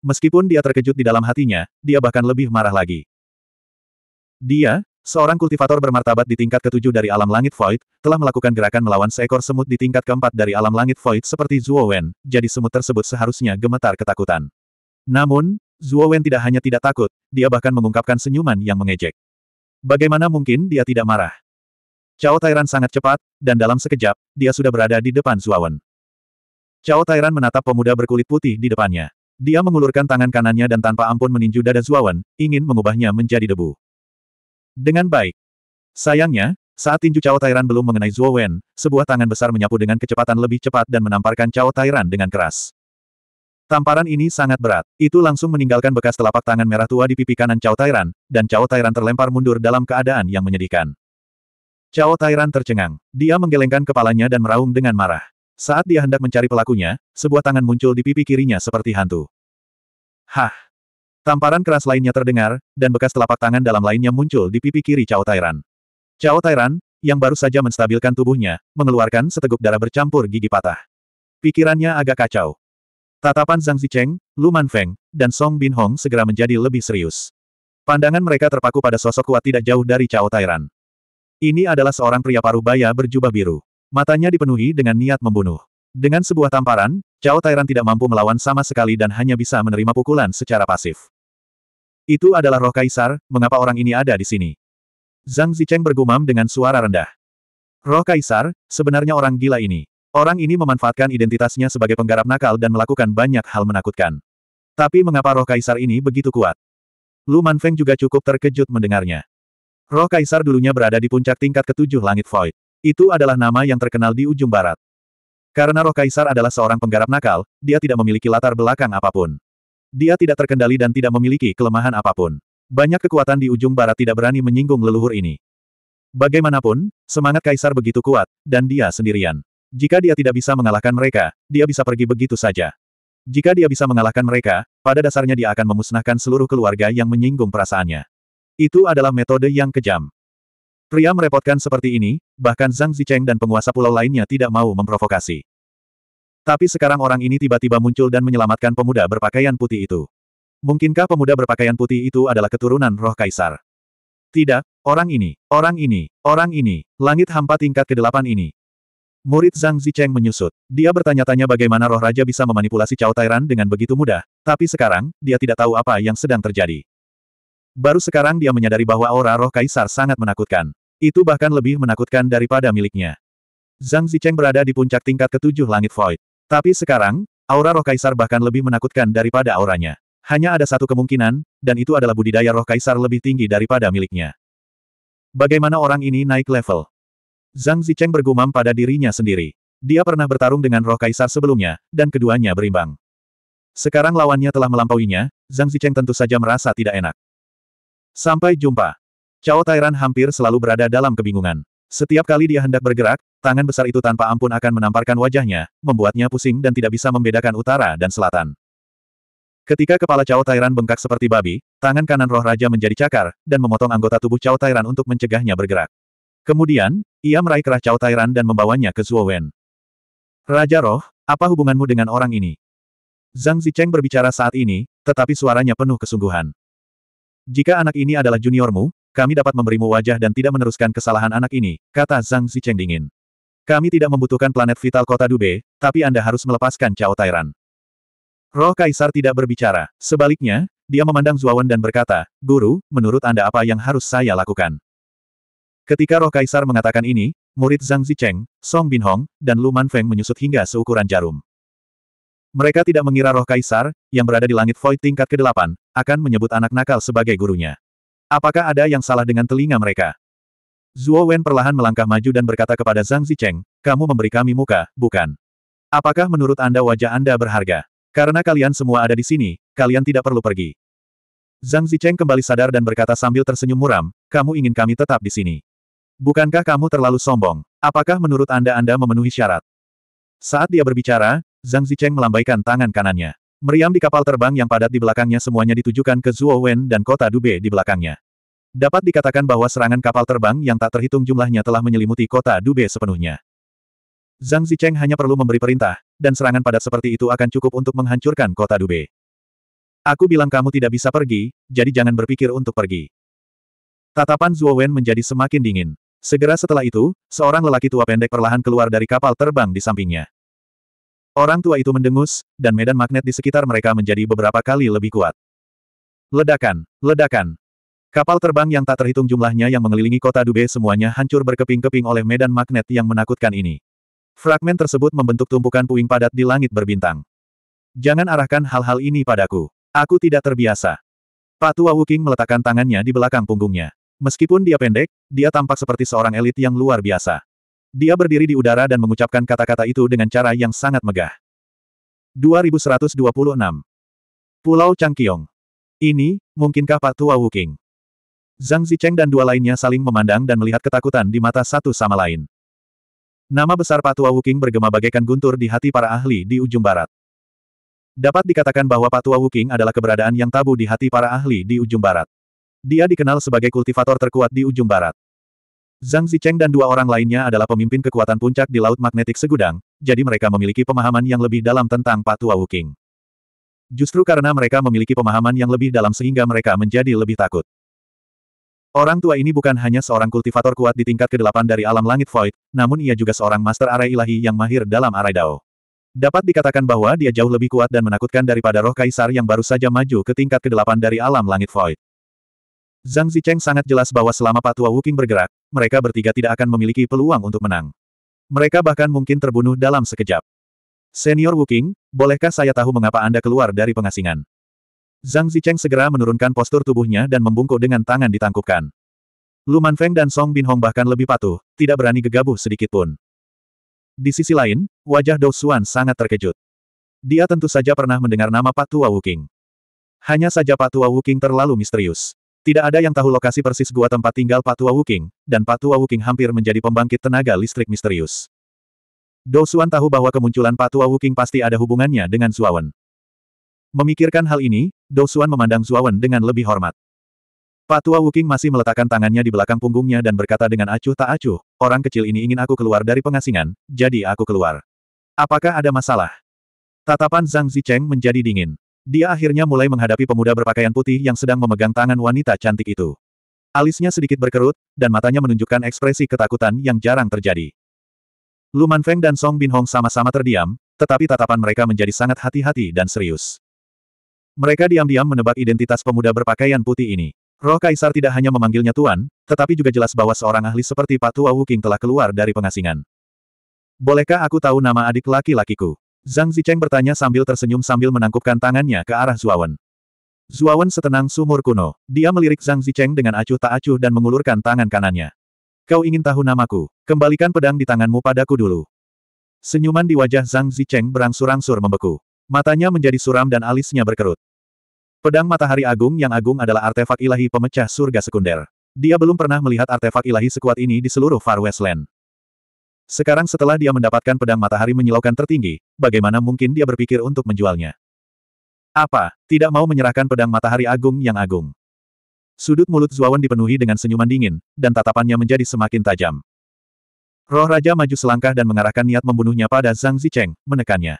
Meskipun dia terkejut di dalam hatinya, dia bahkan lebih marah lagi. Dia, Seorang kultivator bermartabat di tingkat ketujuh dari alam langit Void, telah melakukan gerakan melawan seekor semut di tingkat keempat dari alam langit Void seperti Zuo Wen, jadi semut tersebut seharusnya gemetar ketakutan. Namun, Zuo Wen tidak hanya tidak takut, dia bahkan mengungkapkan senyuman yang mengejek. Bagaimana mungkin dia tidak marah? Cao Tairan sangat cepat, dan dalam sekejap, dia sudah berada di depan Wen. Cao Tairan menatap pemuda berkulit putih di depannya. Dia mengulurkan tangan kanannya dan tanpa ampun meninju dada Wen, ingin mengubahnya menjadi debu. Dengan baik. Sayangnya, saat tinju Cao Tairan belum mengenai Zhuo Wen, sebuah tangan besar menyapu dengan kecepatan lebih cepat dan menamparkan Cao Tairan dengan keras. Tamparan ini sangat berat. Itu langsung meninggalkan bekas telapak tangan merah tua di pipi kanan Cao Tairan, dan Cao Tairan terlempar mundur dalam keadaan yang menyedihkan. Cao Tairan tercengang. Dia menggelengkan kepalanya dan meraung dengan marah. Saat dia hendak mencari pelakunya, sebuah tangan muncul di pipi kirinya seperti hantu. Hah! Tamparan keras lainnya terdengar, dan bekas telapak tangan dalam lainnya muncul di pipi kiri Cao Tairan. Cao Tairan, yang baru saja menstabilkan tubuhnya, mengeluarkan seteguk darah bercampur gigi patah. Pikirannya agak kacau. Tatapan Zhang Zicheng, Lu Manfeng, dan Song Bin Hong segera menjadi lebih serius. Pandangan mereka terpaku pada sosok kuat tidak jauh dari Cao Tairan. Ini adalah seorang pria paruh baya berjubah biru. Matanya dipenuhi dengan niat membunuh. Dengan sebuah tamparan, Cao Tairan tidak mampu melawan sama sekali dan hanya bisa menerima pukulan secara pasif. Itu adalah roh kaisar, mengapa orang ini ada di sini? Zhang Zicheng bergumam dengan suara rendah. Roh kaisar, sebenarnya orang gila ini. Orang ini memanfaatkan identitasnya sebagai penggarap nakal dan melakukan banyak hal menakutkan. Tapi mengapa roh kaisar ini begitu kuat? Lu Manfeng juga cukup terkejut mendengarnya. Roh kaisar dulunya berada di puncak tingkat ketujuh langit void. Itu adalah nama yang terkenal di ujung barat. Karena roh kaisar adalah seorang penggarap nakal, dia tidak memiliki latar belakang apapun. Dia tidak terkendali dan tidak memiliki kelemahan apapun. Banyak kekuatan di ujung barat tidak berani menyinggung leluhur ini. Bagaimanapun, semangat kaisar begitu kuat, dan dia sendirian. Jika dia tidak bisa mengalahkan mereka, dia bisa pergi begitu saja. Jika dia bisa mengalahkan mereka, pada dasarnya dia akan memusnahkan seluruh keluarga yang menyinggung perasaannya. Itu adalah metode yang kejam. Pria merepotkan seperti ini, bahkan Zhang Zicheng dan penguasa pulau lainnya tidak mau memprovokasi. Tapi sekarang orang ini tiba-tiba muncul dan menyelamatkan pemuda berpakaian putih itu. Mungkinkah pemuda berpakaian putih itu adalah keturunan roh kaisar? Tidak, orang ini, orang ini, orang ini, langit hampa tingkat ke-8 ini. Murid Zhang Zicheng menyusut. Dia bertanya-tanya bagaimana roh raja bisa memanipulasi Cao Tairan dengan begitu mudah, tapi sekarang, dia tidak tahu apa yang sedang terjadi. Baru sekarang dia menyadari bahwa aura roh kaisar sangat menakutkan. Itu bahkan lebih menakutkan daripada miliknya. Zhang Zicheng berada di puncak tingkat ketujuh langit void. Tapi sekarang, aura roh kaisar bahkan lebih menakutkan daripada auranya. Hanya ada satu kemungkinan, dan itu adalah budidaya roh kaisar lebih tinggi daripada miliknya. Bagaimana orang ini naik level? Zhang Zicheng bergumam pada dirinya sendiri. Dia pernah bertarung dengan roh kaisar sebelumnya, dan keduanya berimbang. Sekarang lawannya telah melampauinya, Zhang Zicheng tentu saja merasa tidak enak. Sampai jumpa. Cao Tairan hampir selalu berada dalam kebingungan. Setiap kali dia hendak bergerak, tangan besar itu tanpa ampun akan menamparkan wajahnya, membuatnya pusing dan tidak bisa membedakan utara dan selatan. Ketika kepala Cao Tairan bengkak seperti babi, tangan kanan roh raja menjadi cakar, dan memotong anggota tubuh Cao Tairan untuk mencegahnya bergerak. Kemudian, ia meraih kerah Cao Tairan dan membawanya ke Wen. Raja Roh, apa hubunganmu dengan orang ini? Zhang Zicheng berbicara saat ini, tetapi suaranya penuh kesungguhan. Jika anak ini adalah juniormu, kami dapat memberimu wajah dan tidak meneruskan kesalahan anak ini, kata Zhang Zicheng dingin. Kami tidak membutuhkan planet vital kota Dube, tapi Anda harus melepaskan Cao Tairan. Roh Kaisar tidak berbicara. Sebaliknya, dia memandang Zuawan dan berkata, Guru, menurut Anda apa yang harus saya lakukan? Ketika roh Kaisar mengatakan ini, murid Zhang Zicheng, Song Binhong, dan Lu Manfeng menyusut hingga seukuran jarum. Mereka tidak mengira roh Kaisar, yang berada di langit void tingkat ke-8, akan menyebut anak nakal sebagai gurunya. Apakah ada yang salah dengan telinga mereka? Zuo Wen perlahan melangkah maju dan berkata kepada Zhang Zicheng, kamu memberi kami muka, bukan? Apakah menurut Anda wajah Anda berharga? Karena kalian semua ada di sini, kalian tidak perlu pergi. Zhang Zicheng kembali sadar dan berkata sambil tersenyum muram, kamu ingin kami tetap di sini. Bukankah kamu terlalu sombong? Apakah menurut Anda Anda memenuhi syarat? Saat dia berbicara, Zhang Zicheng melambaikan tangan kanannya. Meriam di kapal terbang yang padat di belakangnya semuanya ditujukan ke Zuo Wen dan kota Dube di belakangnya. Dapat dikatakan bahwa serangan kapal terbang yang tak terhitung jumlahnya telah menyelimuti kota Dube sepenuhnya. Zhang Zicheng hanya perlu memberi perintah, dan serangan padat seperti itu akan cukup untuk menghancurkan kota Dube. Aku bilang kamu tidak bisa pergi, jadi jangan berpikir untuk pergi. Tatapan Zuo Wen menjadi semakin dingin. Segera setelah itu, seorang lelaki tua pendek perlahan keluar dari kapal terbang di sampingnya. Orang tua itu mendengus, dan medan magnet di sekitar mereka menjadi beberapa kali lebih kuat. Ledakan, ledakan. Kapal terbang yang tak terhitung jumlahnya yang mengelilingi kota Dube semuanya hancur berkeping-keping oleh medan magnet yang menakutkan ini. Fragmen tersebut membentuk tumpukan puing padat di langit berbintang. Jangan arahkan hal-hal ini padaku. Aku tidak terbiasa. Pak Tua Wuking meletakkan tangannya di belakang punggungnya. Meskipun dia pendek, dia tampak seperti seorang elit yang luar biasa. Dia berdiri di udara dan mengucapkan kata-kata itu dengan cara yang sangat megah. 2126. Pulau Changqiong. Ini, mungkinkah Pak Tua Wuking? Zhang Zicheng dan dua lainnya saling memandang dan melihat ketakutan di mata satu sama lain. Nama besar Pak Tua Wuking bergema bagaikan guntur di hati para ahli di ujung barat. Dapat dikatakan bahwa Pak Tua Wuking adalah keberadaan yang tabu di hati para ahli di ujung barat. Dia dikenal sebagai kultivator terkuat di ujung barat. Zhang Zicheng dan dua orang lainnya adalah pemimpin kekuatan puncak di Laut Magnetik Segudang, jadi mereka memiliki pemahaman yang lebih dalam tentang Patua Wuking. Justru karena mereka memiliki pemahaman yang lebih dalam sehingga mereka menjadi lebih takut. Orang tua ini bukan hanya seorang kultivator kuat di tingkat ke-8 dari alam langit Void, namun ia juga seorang master arai ilahi yang mahir dalam arai Dao. Dapat dikatakan bahwa dia jauh lebih kuat dan menakutkan daripada roh kaisar yang baru saja maju ke tingkat ke-8 dari alam langit Void. Zhang Zicheng sangat jelas bahwa selama Patua Wuking bergerak, mereka bertiga tidak akan memiliki peluang untuk menang. Mereka bahkan mungkin terbunuh dalam sekejap. Senior Wuking, bolehkah saya tahu mengapa Anda keluar dari pengasingan? Zhang Zicheng segera menurunkan postur tubuhnya dan membungkuk dengan tangan ditangkupkan. Lu Manfeng dan Song Bin Hong bahkan lebih patuh, tidak berani gegabah sedikitpun. Di sisi lain, wajah Dou Xuan sangat terkejut. Dia tentu saja pernah mendengar nama Patua Wuking. Hanya saja Patua Wuking terlalu misterius. Tidak ada yang tahu lokasi persis gua tempat tinggal Patua Wuking, dan Patua Wuking hampir menjadi pembangkit tenaga listrik misterius. Dou Xuan tahu bahwa kemunculan Patua Wuking pasti ada hubungannya dengan Zuawan. Memikirkan hal ini, Dou Xuan memandang Zuawan dengan lebih hormat. Patua Wuking masih meletakkan tangannya di belakang punggungnya dan berkata dengan acuh tak acuh, orang kecil ini ingin aku keluar dari pengasingan, jadi aku keluar. Apakah ada masalah? Tatapan Zhang Zicheng menjadi dingin. Dia akhirnya mulai menghadapi pemuda berpakaian putih yang sedang memegang tangan wanita cantik itu. Alisnya sedikit berkerut, dan matanya menunjukkan ekspresi ketakutan yang jarang terjadi. Lu Manfeng dan Song Bin Hong sama-sama terdiam, tetapi tatapan mereka menjadi sangat hati-hati dan serius. Mereka diam-diam menebak identitas pemuda berpakaian putih ini. Roh Kaisar tidak hanya memanggilnya Tuan, tetapi juga jelas bahwa seorang ahli seperti Patua Wuking telah keluar dari pengasingan. Bolehkah aku tahu nama adik laki-lakiku? Zhang Zicheng bertanya sambil tersenyum sambil menangkupkan tangannya ke arah Zuawan. Zuawan setenang sumur kuno. Dia melirik Zhang Zicheng dengan acuh tak acuh dan mengulurkan tangan kanannya. Kau ingin tahu namaku? Kembalikan pedang di tanganmu padaku dulu. Senyuman di wajah Zhang Zicheng berangsur-angsur membeku. Matanya menjadi suram dan alisnya berkerut. Pedang matahari agung yang agung adalah artefak ilahi pemecah surga sekunder. Dia belum pernah melihat artefak ilahi sekuat ini di seluruh Far Westland. Sekarang setelah dia mendapatkan pedang matahari menyilaukan tertinggi, bagaimana mungkin dia berpikir untuk menjualnya? Apa, tidak mau menyerahkan pedang matahari agung yang agung? Sudut mulut Zuawan dipenuhi dengan senyuman dingin, dan tatapannya menjadi semakin tajam. Roh Raja maju selangkah dan mengarahkan niat membunuhnya pada Zhang Zicheng, menekannya.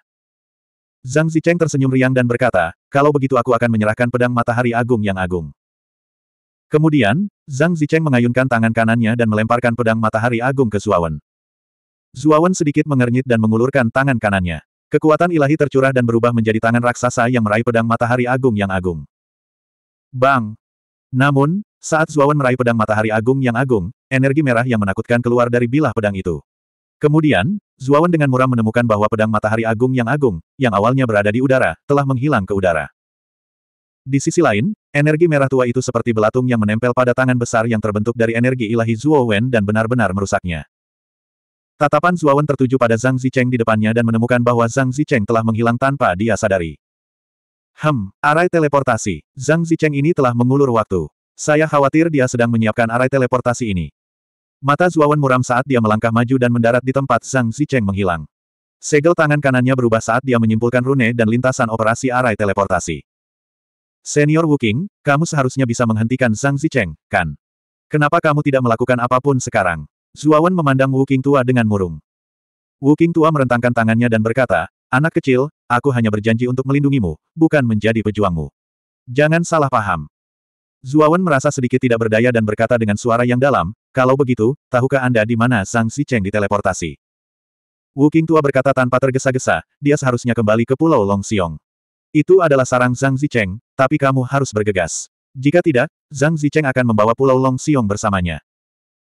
Zhang Zicheng tersenyum riang dan berkata, kalau begitu aku akan menyerahkan pedang matahari agung yang agung. Kemudian, Zhang Zicheng mengayunkan tangan kanannya dan melemparkan pedang matahari agung ke Zuawan. Zuawan sedikit mengernyit dan mengulurkan tangan kanannya. Kekuatan ilahi tercurah dan berubah menjadi tangan raksasa yang meraih pedang matahari agung yang agung. Bang! Namun, saat Zuawan meraih pedang matahari agung yang agung, energi merah yang menakutkan keluar dari bilah pedang itu. Kemudian, Zuawan dengan muram menemukan bahwa pedang matahari agung yang agung, yang awalnya berada di udara, telah menghilang ke udara. Di sisi lain, energi merah tua itu seperti belatung yang menempel pada tangan besar yang terbentuk dari energi ilahi Zuo dan benar-benar merusaknya. Tatapan Zuawan tertuju pada Zhang Zicheng di depannya dan menemukan bahwa Zhang Zicheng telah menghilang tanpa dia sadari. Hem, arai teleportasi. Zhang Zicheng ini telah mengulur waktu. Saya khawatir dia sedang menyiapkan arai teleportasi ini. Mata Zuawan muram saat dia melangkah maju dan mendarat di tempat Zhang Zicheng menghilang. Segel tangan kanannya berubah saat dia menyimpulkan rune dan lintasan operasi arai teleportasi. Senior Wuking, kamu seharusnya bisa menghentikan Zhang Zicheng, kan? Kenapa kamu tidak melakukan apapun sekarang? Zuawan memandang Wu King tua dengan murung. Wu King tua merentangkan tangannya dan berkata, Anak kecil, aku hanya berjanji untuk melindungimu, bukan menjadi pejuangmu. Jangan salah paham. Zuawan merasa sedikit tidak berdaya dan berkata dengan suara yang dalam, kalau begitu, tahukah Anda di mana Sang Si Cheng diteleportasi? Wu King Tua berkata tanpa tergesa-gesa, dia seharusnya kembali ke Pulau Long Siong. Itu adalah sarang Zhang Zicheng, tapi kamu harus bergegas. Jika tidak, Zhang Zicheng akan membawa Pulau Long Siong bersamanya.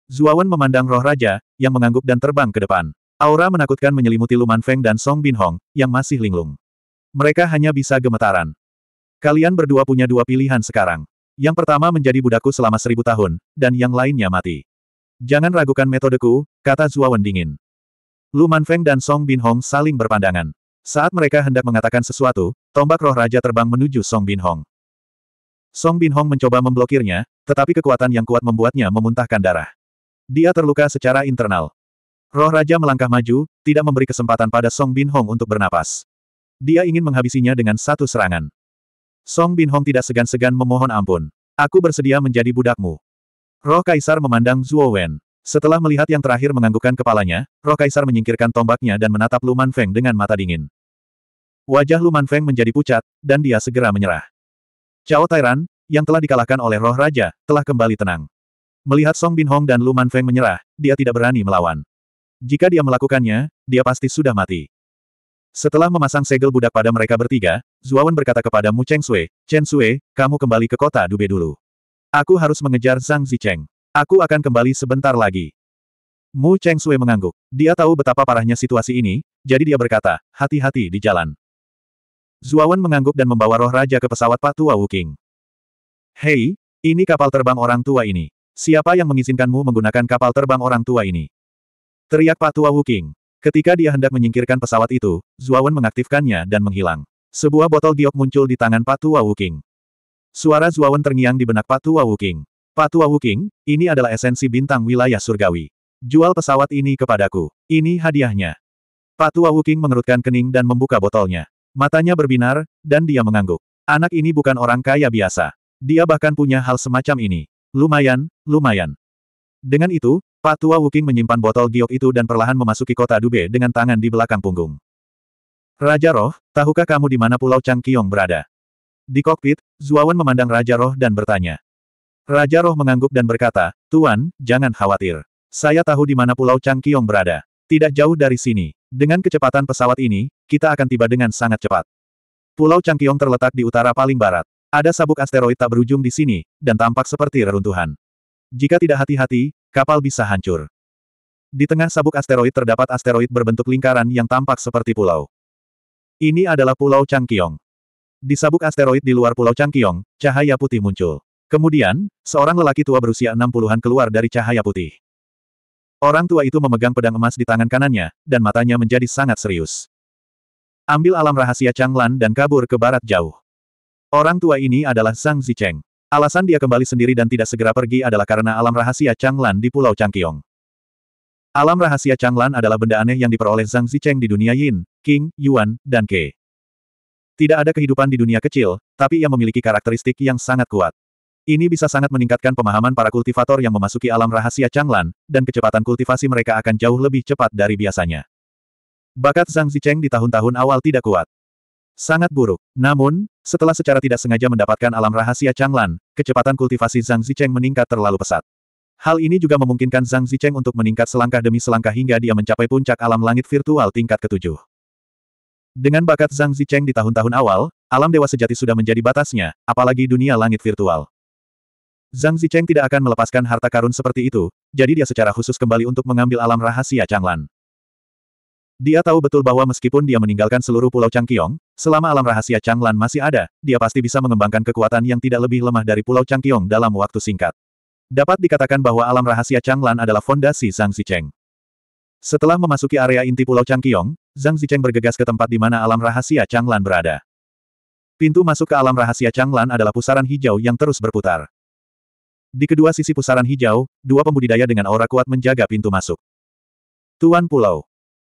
Zuawan memandang roh raja, yang mengangguk dan terbang ke depan. Aura menakutkan menyelimuti Luman Feng dan Song Bin Hong, yang masih linglung. Mereka hanya bisa gemetaran. Kalian berdua punya dua pilihan sekarang. Yang pertama menjadi budakku selama seribu tahun, dan yang lainnya mati. Jangan ragukan metodeku, kata Zuawan dingin. Luman Feng dan Song Bin Hong saling berpandangan. Saat mereka hendak mengatakan sesuatu, tombak roh raja terbang menuju Song Bin Hong. Song Bin Hong mencoba memblokirnya, tetapi kekuatan yang kuat membuatnya memuntahkan darah. Dia terluka secara internal. Roh Raja melangkah maju, tidak memberi kesempatan pada Song Bin Hong untuk bernapas. Dia ingin menghabisinya dengan satu serangan. Song Bin Hong tidak segan-segan memohon ampun. Aku bersedia menjadi budakmu. Roh Kaisar memandang Zhuo Wen. Setelah melihat yang terakhir menganggukkan kepalanya, Roh Kaisar menyingkirkan tombaknya dan menatap Lu Man Feng dengan mata dingin. Wajah Lu Man Feng menjadi pucat, dan dia segera menyerah. Cao Tairan, yang telah dikalahkan oleh Roh Raja, telah kembali tenang. Melihat Song Bin Hong dan Lu Man Feng menyerah, dia tidak berani melawan. Jika dia melakukannya, dia pasti sudah mati. Setelah memasang segel budak pada mereka bertiga, Zuawan berkata kepada Mu Cheng Sui, Chen Sui, kamu kembali ke kota Dube dulu. Aku harus mengejar Zhang Zicheng. Aku akan kembali sebentar lagi. Mu Cheng Sui mengangguk. Dia tahu betapa parahnya situasi ini, jadi dia berkata, hati-hati di jalan. Zuawan mengangguk dan membawa roh raja ke pesawat Pak Tua Wuking. Hei, ini kapal terbang orang tua ini. Siapa yang mengizinkanmu menggunakan kapal terbang orang tua ini? Teriak Pak Tua Wuking. Ketika dia hendak menyingkirkan pesawat itu, Zuawan mengaktifkannya dan menghilang. Sebuah botol giok muncul di tangan Pak Tua Wuking. Suara Zuawan terngiang di benak Pak Tua Wuking. Pak Tua Wuking, ini adalah esensi bintang wilayah surgawi. Jual pesawat ini kepadaku. Ini hadiahnya. Pak Tua Wuking mengerutkan kening dan membuka botolnya. Matanya berbinar, dan dia mengangguk. Anak ini bukan orang kaya biasa. Dia bahkan punya hal semacam ini. Lumayan, lumayan. Dengan itu, Pak Tua Wuking menyimpan botol giok itu dan perlahan memasuki kota Dube dengan tangan di belakang punggung. Raja Roh, tahukah kamu di mana Pulau Changkyong berada? Di kokpit, Zuawan memandang Raja Roh dan bertanya. Raja Roh mengangguk dan berkata, Tuan, jangan khawatir. Saya tahu di mana Pulau Changkyong berada. Tidak jauh dari sini. Dengan kecepatan pesawat ini, kita akan tiba dengan sangat cepat. Pulau Changkyong terletak di utara paling barat. Ada sabuk asteroid tak berujung di sini, dan tampak seperti reruntuhan. Jika tidak hati-hati, kapal bisa hancur. Di tengah sabuk asteroid terdapat asteroid berbentuk lingkaran yang tampak seperti pulau. Ini adalah Pulau Changkyong. Di sabuk asteroid di luar Pulau Changkyong, cahaya putih muncul. Kemudian, seorang lelaki tua berusia 60-an keluar dari cahaya putih. Orang tua itu memegang pedang emas di tangan kanannya, dan matanya menjadi sangat serius. Ambil alam rahasia Changlan dan kabur ke barat jauh. Orang tua ini adalah Zhang Zicheng. Alasan dia kembali sendiri dan tidak segera pergi adalah karena alam rahasia Changlan di Pulau Changqiong. Alam rahasia Changlan adalah benda aneh yang diperoleh Zhang Zicheng di dunia Yin, King, Yuan, dan Ke. Tidak ada kehidupan di dunia kecil, tapi ia memiliki karakteristik yang sangat kuat. Ini bisa sangat meningkatkan pemahaman para kultivator yang memasuki alam rahasia Changlan, dan kecepatan kultivasi mereka akan jauh lebih cepat dari biasanya. Bakat Zhang Zicheng di tahun-tahun awal tidak kuat. Sangat buruk. Namun, setelah secara tidak sengaja mendapatkan alam rahasia Changlan, kecepatan kultivasi Zhang Zicheng meningkat terlalu pesat. Hal ini juga memungkinkan Zhang Zicheng untuk meningkat selangkah demi selangkah hingga dia mencapai puncak alam langit virtual tingkat ketujuh. Dengan bakat Zhang Zicheng di tahun-tahun awal, alam dewa sejati sudah menjadi batasnya, apalagi dunia langit virtual. Zhang Zicheng tidak akan melepaskan harta karun seperti itu, jadi dia secara khusus kembali untuk mengambil alam rahasia Changlan. Dia tahu betul bahwa meskipun dia meninggalkan seluruh pulau Changqiong, Selama alam rahasia Changlan masih ada, dia pasti bisa mengembangkan kekuatan yang tidak lebih lemah dari Pulau Changqiong dalam waktu singkat. Dapat dikatakan bahwa alam rahasia Changlan adalah fondasi Zhang Zicheng. Setelah memasuki area inti Pulau Changqiong, Zhang Zicheng bergegas ke tempat di mana alam rahasia Changlan berada. Pintu masuk ke alam rahasia Changlan adalah pusaran hijau yang terus berputar. Di kedua sisi pusaran hijau, dua pembudidaya dengan aura kuat menjaga pintu masuk. Tuan Pulau.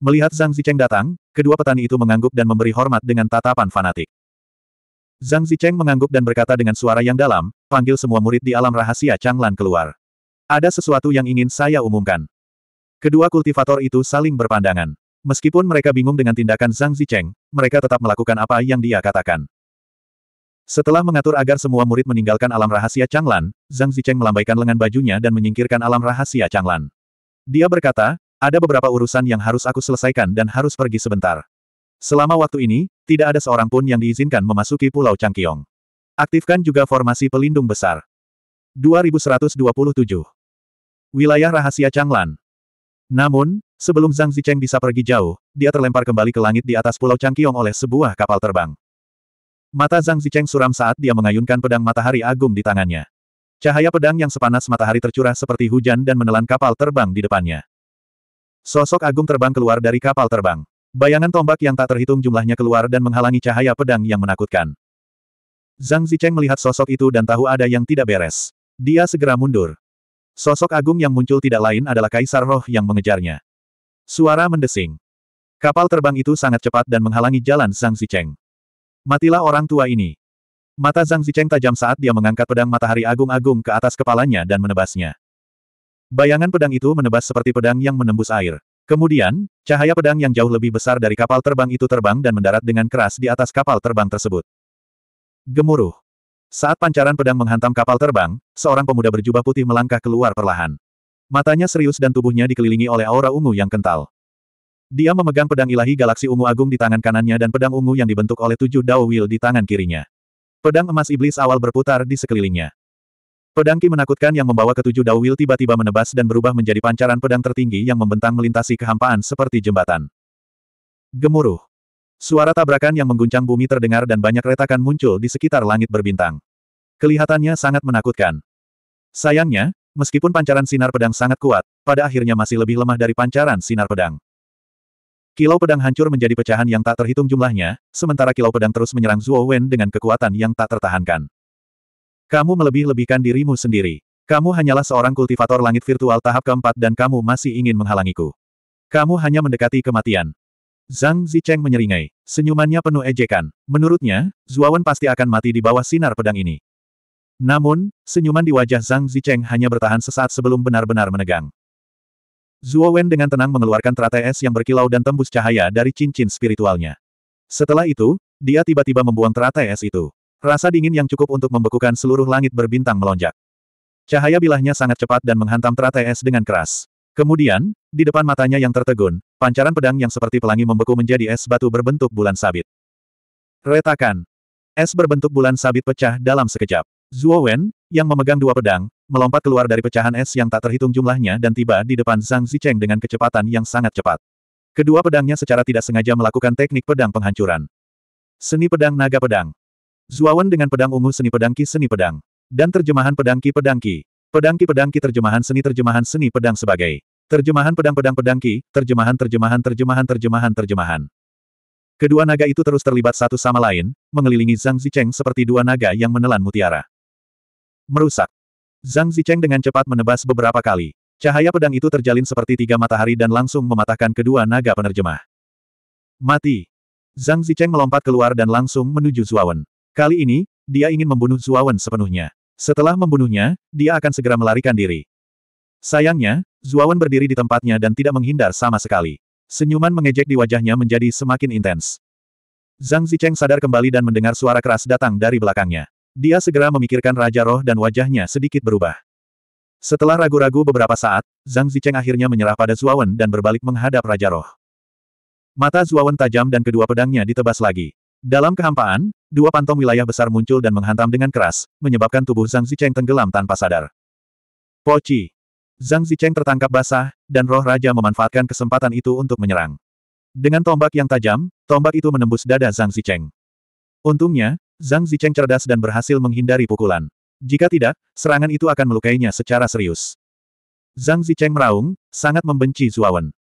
Melihat Zhang Zicheng datang, kedua petani itu mengangguk dan memberi hormat dengan tatapan fanatik. Zhang Zicheng mengangguk dan berkata dengan suara yang dalam, panggil semua murid di alam rahasia Changlan keluar. Ada sesuatu yang ingin saya umumkan. Kedua kultivator itu saling berpandangan. Meskipun mereka bingung dengan tindakan Zhang Zicheng, mereka tetap melakukan apa yang dia katakan. Setelah mengatur agar semua murid meninggalkan alam rahasia Changlan, Zhang Zicheng melambaikan lengan bajunya dan menyingkirkan alam rahasia Changlan. Dia berkata, ada beberapa urusan yang harus aku selesaikan dan harus pergi sebentar. Selama waktu ini, tidak ada seorang pun yang diizinkan memasuki Pulau Changqiong. Aktifkan juga formasi pelindung besar. 2127. Wilayah rahasia Changlan. Namun, sebelum Zhang Zicheng bisa pergi jauh, dia terlempar kembali ke langit di atas Pulau Changqiong oleh sebuah kapal terbang. Mata Zhang Zicheng suram saat dia mengayunkan pedang matahari agung di tangannya. Cahaya pedang yang sepanas matahari tercurah seperti hujan dan menelan kapal terbang di depannya. Sosok agung terbang keluar dari kapal terbang. Bayangan tombak yang tak terhitung jumlahnya keluar dan menghalangi cahaya pedang yang menakutkan. Zhang Zicheng melihat sosok itu dan tahu ada yang tidak beres. Dia segera mundur. Sosok agung yang muncul tidak lain adalah Kaisar Roh yang mengejarnya. Suara mendesing. Kapal terbang itu sangat cepat dan menghalangi jalan Zhang Zicheng. Matilah orang tua ini. Mata Zhang Zicheng tajam saat dia mengangkat pedang matahari agung-agung ke atas kepalanya dan menebasnya. Bayangan pedang itu menebas seperti pedang yang menembus air. Kemudian, cahaya pedang yang jauh lebih besar dari kapal terbang itu terbang dan mendarat dengan keras di atas kapal terbang tersebut. Gemuruh. Saat pancaran pedang menghantam kapal terbang, seorang pemuda berjubah putih melangkah keluar perlahan. Matanya serius dan tubuhnya dikelilingi oleh aura ungu yang kental. Dia memegang pedang ilahi galaksi ungu agung di tangan kanannya dan pedang ungu yang dibentuk oleh tujuh Dao Wheel di tangan kirinya. Pedang emas iblis awal berputar di sekelilingnya. Pedang Ki menakutkan yang membawa ketujuh Dao Wil tiba-tiba menebas dan berubah menjadi pancaran pedang tertinggi yang membentang melintasi kehampaan seperti jembatan. Gemuruh. Suara tabrakan yang mengguncang bumi terdengar dan banyak retakan muncul di sekitar langit berbintang. Kelihatannya sangat menakutkan. Sayangnya, meskipun pancaran sinar pedang sangat kuat, pada akhirnya masih lebih lemah dari pancaran sinar pedang. Kilau pedang hancur menjadi pecahan yang tak terhitung jumlahnya, sementara kilau pedang terus menyerang Zhuo Wen dengan kekuatan yang tak tertahankan. Kamu melebih-lebihkan dirimu sendiri. Kamu hanyalah seorang kultivator langit virtual tahap keempat dan kamu masih ingin menghalangiku. Kamu hanya mendekati kematian. Zhang Zicheng menyeringai. Senyumannya penuh ejekan. Menurutnya, Zuawan pasti akan mati di bawah sinar pedang ini. Namun, senyuman di wajah Zhang Zicheng hanya bertahan sesaat sebelum benar-benar menegang. Zuo dengan tenang mengeluarkan teratai es yang berkilau dan tembus cahaya dari cincin spiritualnya. Setelah itu, dia tiba-tiba membuang teratai es itu. Rasa dingin yang cukup untuk membekukan seluruh langit berbintang melonjak. Cahaya bilahnya sangat cepat dan menghantam teratai es dengan keras. Kemudian, di depan matanya yang tertegun, pancaran pedang yang seperti pelangi membeku menjadi es batu berbentuk bulan sabit. Retakan. Es berbentuk bulan sabit pecah dalam sekejap. Zhuo Wen, yang memegang dua pedang, melompat keluar dari pecahan es yang tak terhitung jumlahnya dan tiba di depan Zhang Zicheng dengan kecepatan yang sangat cepat. Kedua pedangnya secara tidak sengaja melakukan teknik pedang penghancuran. Seni pedang naga pedang. Zuawan dengan pedang ungu seni pedangki seni pedang. Dan terjemahan pedangki pedangki pedangki ki. terjemahan seni terjemahan seni pedang sebagai. Terjemahan pedang pedang pedangki terjemahan terjemahan terjemahan terjemahan terjemahan. Kedua naga itu terus terlibat satu sama lain, mengelilingi Zhang Zicheng seperti dua naga yang menelan mutiara. Merusak. Zhang Zicheng dengan cepat menebas beberapa kali. Cahaya pedang itu terjalin seperti tiga matahari dan langsung mematahkan kedua naga penerjemah. Mati. Zhang Zicheng melompat keluar dan langsung menuju Zuawan. Kali ini, dia ingin membunuh Zuawan sepenuhnya. Setelah membunuhnya, dia akan segera melarikan diri. Sayangnya, Zuawan berdiri di tempatnya dan tidak menghindar sama sekali. Senyuman mengejek di wajahnya menjadi semakin intens. Zhang Zicheng sadar kembali dan mendengar suara keras datang dari belakangnya. Dia segera memikirkan Raja Roh dan wajahnya sedikit berubah. Setelah ragu-ragu beberapa saat, Zhang Zicheng akhirnya menyerah pada Zuawan dan berbalik menghadap Raja Roh. Mata Zuawan tajam dan kedua pedangnya ditebas lagi. Dalam kehampaan, dua pantom wilayah besar muncul dan menghantam dengan keras, menyebabkan tubuh Zhang Zicheng tenggelam tanpa sadar. Poci. Zhang Zicheng tertangkap basah, dan roh raja memanfaatkan kesempatan itu untuk menyerang. Dengan tombak yang tajam, tombak itu menembus dada Zhang Zicheng. Untungnya, Zhang Zicheng cerdas dan berhasil menghindari pukulan. Jika tidak, serangan itu akan melukainya secara serius. Zhang Zicheng meraung, sangat membenci Zuawan.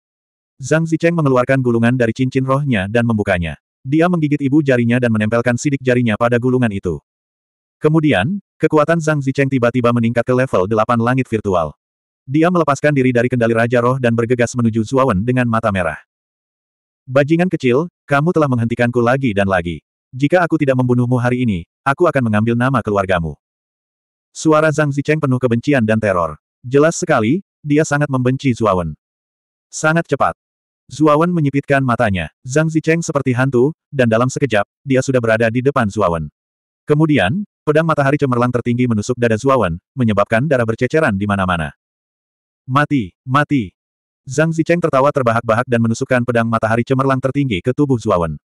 Zhang Zicheng mengeluarkan gulungan dari cincin rohnya dan membukanya. Dia menggigit ibu jarinya dan menempelkan sidik jarinya pada gulungan itu. Kemudian, kekuatan Zhang Zicheng tiba-tiba meningkat ke level 8 langit virtual. Dia melepaskan diri dari kendali Raja Roh dan bergegas menuju Zuawan dengan mata merah. Bajingan kecil, kamu telah menghentikanku lagi dan lagi. Jika aku tidak membunuhmu hari ini, aku akan mengambil nama keluargamu. Suara Zhang Zicheng penuh kebencian dan teror. Jelas sekali, dia sangat membenci Zuawan. Sangat cepat, Zuawan menyipitkan matanya, Zhang Zicheng seperti hantu, dan dalam sekejap, dia sudah berada di depan Zuawan. Kemudian, pedang matahari cemerlang tertinggi menusuk dada Zuawan, menyebabkan darah berceceran di mana-mana. Mati, mati. Zhang Zicheng tertawa terbahak-bahak dan menusukkan pedang matahari cemerlang tertinggi ke tubuh Zuawan.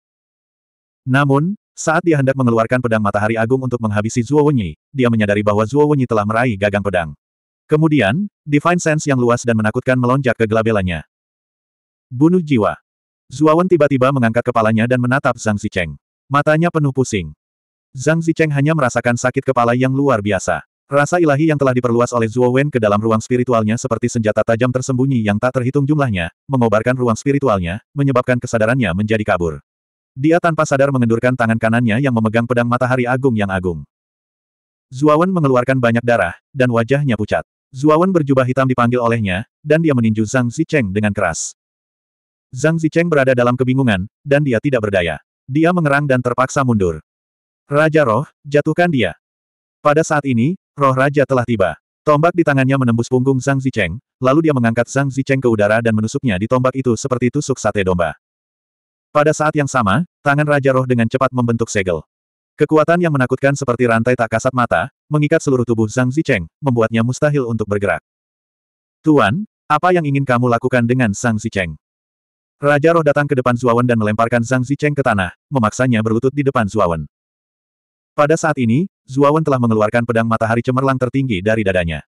Namun, saat dia hendak mengeluarkan pedang matahari agung untuk menghabisi Zuo Wenyi, dia menyadari bahwa Zuo Wenyi telah meraih gagang pedang. Kemudian, Divine Sense yang luas dan menakutkan melonjak ke gelabelannya, Bunuh jiwa. Zuawan tiba-tiba mengangkat kepalanya dan menatap Zhang Zicheng. Matanya penuh pusing. Zhang Zicheng hanya merasakan sakit kepala yang luar biasa. Rasa ilahi yang telah diperluas oleh Zuo Wen ke dalam ruang spiritualnya seperti senjata tajam tersembunyi yang tak terhitung jumlahnya, mengobarkan ruang spiritualnya, menyebabkan kesadarannya menjadi kabur. Dia tanpa sadar mengendurkan tangan kanannya yang memegang pedang matahari agung yang agung. Zuowen mengeluarkan banyak darah, dan wajahnya pucat. Zuowen berjubah hitam dipanggil olehnya, dan dia meninju Zhang Zicheng dengan keras. Zhang Zicheng berada dalam kebingungan, dan dia tidak berdaya. Dia mengerang dan terpaksa mundur. Raja Roh, jatuhkan dia. Pada saat ini, roh raja telah tiba. Tombak di tangannya menembus punggung Zhang Zicheng, lalu dia mengangkat Zhang Zicheng ke udara dan menusuknya di tombak itu seperti tusuk sate domba. Pada saat yang sama, tangan Raja Roh dengan cepat membentuk segel. Kekuatan yang menakutkan seperti rantai tak kasat mata, mengikat seluruh tubuh Zhang Zicheng, membuatnya mustahil untuk bergerak. Tuan, apa yang ingin kamu lakukan dengan Zhang Zicheng? Raja roh datang ke depan Zuawan dan melemparkan Zhang Zicheng ke tanah, memaksanya berlutut di depan Zuawan. Pada saat ini, Zuawan telah mengeluarkan pedang matahari cemerlang tertinggi dari dadanya.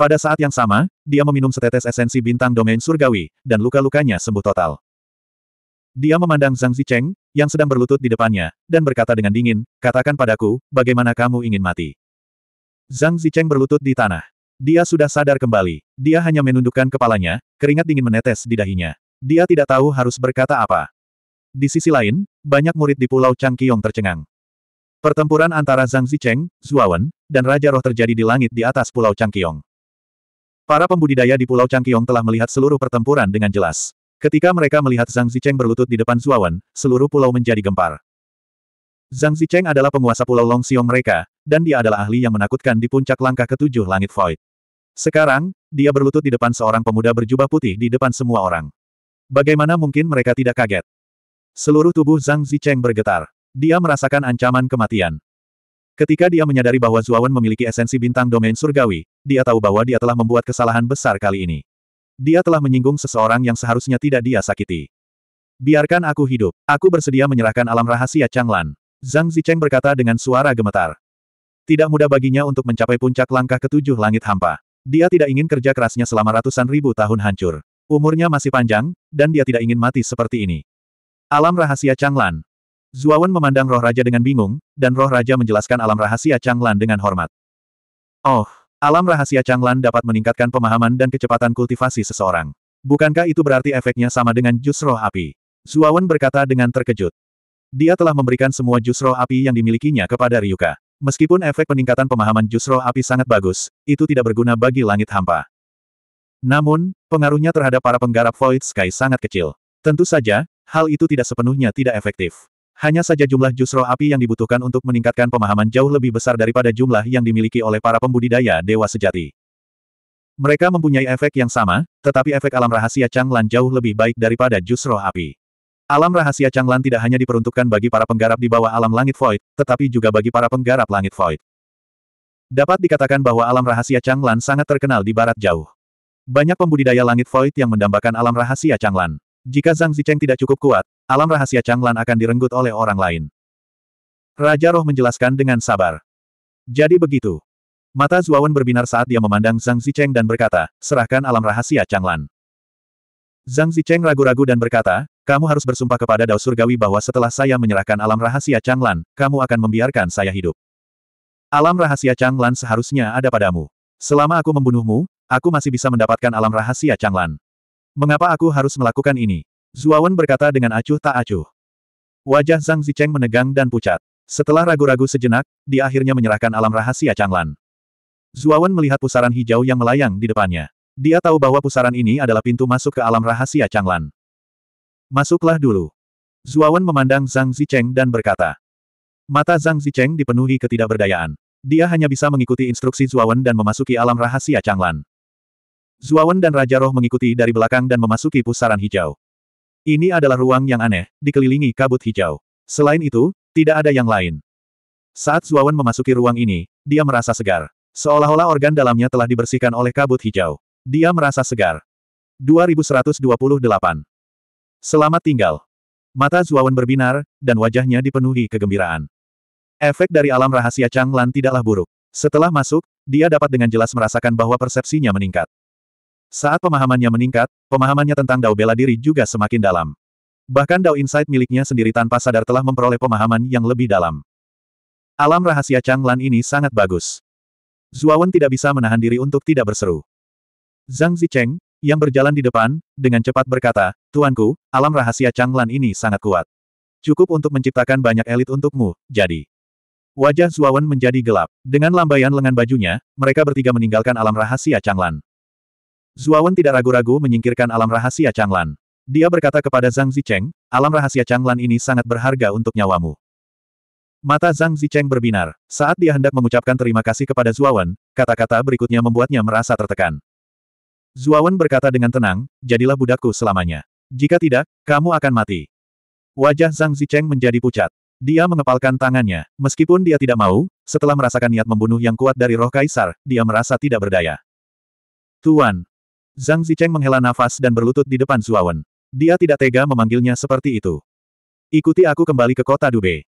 Pada saat yang sama, dia meminum setetes esensi bintang domain surgawi, dan luka-lukanya sembuh total. Dia memandang Zhang Zicheng, yang sedang berlutut di depannya, dan berkata dengan dingin, katakan padaku, bagaimana kamu ingin mati. Zhang Zicheng berlutut di tanah. Dia sudah sadar kembali. Dia hanya menundukkan kepalanya, keringat dingin menetes di dahinya. Dia tidak tahu harus berkata apa. Di sisi lain, banyak murid di Pulau Changqiong tercengang. Pertempuran antara Zhang Zicheng, Zuawan, dan Raja Roh terjadi di langit di atas Pulau Changqiong. Para pembudidaya di Pulau Changqiong telah melihat seluruh pertempuran dengan jelas. Ketika mereka melihat Zhang Zicheng berlutut di depan Zuawan, seluruh pulau menjadi gempar. Zhang Zicheng adalah penguasa Pulau Longxiong mereka, dan dia adalah ahli yang menakutkan di puncak langkah ketujuh langit void. Sekarang, dia berlutut di depan seorang pemuda berjubah putih di depan semua orang. Bagaimana mungkin mereka tidak kaget? Seluruh tubuh Zhang Zicheng bergetar. Dia merasakan ancaman kematian. Ketika dia menyadari bahwa Zuawan memiliki esensi bintang domain surgawi, dia tahu bahwa dia telah membuat kesalahan besar kali ini. Dia telah menyinggung seseorang yang seharusnya tidak dia sakiti. Biarkan aku hidup. Aku bersedia menyerahkan alam rahasia Changlan. Zhang Zicheng berkata dengan suara gemetar. Tidak mudah baginya untuk mencapai puncak langkah ketujuh langit hampa. Dia tidak ingin kerja kerasnya selama ratusan ribu tahun hancur. Umurnya masih panjang, dan dia tidak ingin mati seperti ini. Alam rahasia Changlan. Zuawan memandang roh raja dengan bingung, dan roh raja menjelaskan alam rahasia Changlan dengan hormat. Oh, alam rahasia Changlan dapat meningkatkan pemahaman dan kecepatan kultivasi seseorang. Bukankah itu berarti efeknya sama dengan jus roh api? Zuawan berkata dengan terkejut. Dia telah memberikan semua jus roh api yang dimilikinya kepada Ryuka. Meskipun efek peningkatan pemahaman jus roh api sangat bagus, itu tidak berguna bagi langit hampa. Namun, pengaruhnya terhadap para penggarap Void Sky sangat kecil. Tentu saja, hal itu tidak sepenuhnya tidak efektif. Hanya saja jumlah jusro api yang dibutuhkan untuk meningkatkan pemahaman jauh lebih besar daripada jumlah yang dimiliki oleh para pembudidaya dewa sejati. Mereka mempunyai efek yang sama, tetapi efek alam rahasia Changlan jauh lebih baik daripada jusro api. Alam rahasia Changlan tidak hanya diperuntukkan bagi para penggarap di bawah alam langit void, tetapi juga bagi para penggarap langit void. Dapat dikatakan bahwa alam rahasia Changlan sangat terkenal di barat jauh. Banyak pembudidaya langit void yang mendambakan alam rahasia Changlan. Jika Zhang Zicheng tidak cukup kuat, alam rahasia Changlan akan direnggut oleh orang lain. Raja Roh menjelaskan dengan sabar. Jadi begitu. Mata Zuawan berbinar saat dia memandang Zhang Zicheng dan berkata, serahkan alam rahasia Changlan. Zhang Zicheng ragu-ragu dan berkata, kamu harus bersumpah kepada Dao Surgawi bahwa setelah saya menyerahkan alam rahasia Changlan, kamu akan membiarkan saya hidup. Alam rahasia Changlan seharusnya ada padamu. Selama aku membunuhmu, aku masih bisa mendapatkan alam rahasia Changlan. Mengapa aku harus melakukan ini? Zuawan berkata dengan acuh tak acuh. Wajah Zhang Zicheng menegang dan pucat. Setelah ragu-ragu sejenak, dia akhirnya menyerahkan alam rahasia Changlan. Zuawan melihat pusaran hijau yang melayang di depannya. Dia tahu bahwa pusaran ini adalah pintu masuk ke alam rahasia Changlan. Masuklah dulu. Zuawan memandang Zhang Zicheng dan berkata. Mata Zhang Zicheng dipenuhi ketidakberdayaan. Dia hanya bisa mengikuti instruksi Zuawan dan memasuki alam rahasia Changlan. Zuawan dan Raja Roh mengikuti dari belakang dan memasuki pusaran hijau. Ini adalah ruang yang aneh, dikelilingi kabut hijau. Selain itu, tidak ada yang lain. Saat Zuawan memasuki ruang ini, dia merasa segar. Seolah-olah organ dalamnya telah dibersihkan oleh kabut hijau. Dia merasa segar. 2128. Selamat tinggal. Mata Zuawan berbinar, dan wajahnya dipenuhi kegembiraan. Efek dari alam rahasia Changlan tidaklah buruk. Setelah masuk, dia dapat dengan jelas merasakan bahwa persepsinya meningkat. Saat pemahamannya meningkat, pemahamannya tentang Dao bela diri juga semakin dalam. Bahkan Dao Insight miliknya sendiri tanpa sadar telah memperoleh pemahaman yang lebih dalam. Alam rahasia Changlan ini sangat bagus. Zuawan tidak bisa menahan diri untuk tidak berseru. Zhang Zicheng, yang berjalan di depan, dengan cepat berkata, Tuanku, alam rahasia Changlan ini sangat kuat. Cukup untuk menciptakan banyak elit untukmu, jadi. Wajah Zuawan menjadi gelap. Dengan lambaian lengan bajunya, mereka bertiga meninggalkan alam rahasia Changlan. Zuawan tidak ragu-ragu menyingkirkan alam rahasia Changlan. Dia berkata kepada Zhang Zicheng, alam rahasia Changlan ini sangat berharga untuk nyawamu. Mata Zhang Zicheng berbinar. Saat dia hendak mengucapkan terima kasih kepada Zuawan, kata-kata berikutnya membuatnya merasa tertekan. Zuawan berkata dengan tenang, jadilah budakku selamanya. Jika tidak, kamu akan mati. Wajah Zhang Zicheng menjadi pucat. Dia mengepalkan tangannya. Meskipun dia tidak mau, setelah merasakan niat membunuh yang kuat dari roh kaisar, dia merasa tidak berdaya. Tuan, Zhang Zicheng menghela nafas dan berlutut di depan Zuawan. Dia tidak tega memanggilnya seperti itu. Ikuti aku kembali ke kota Dube.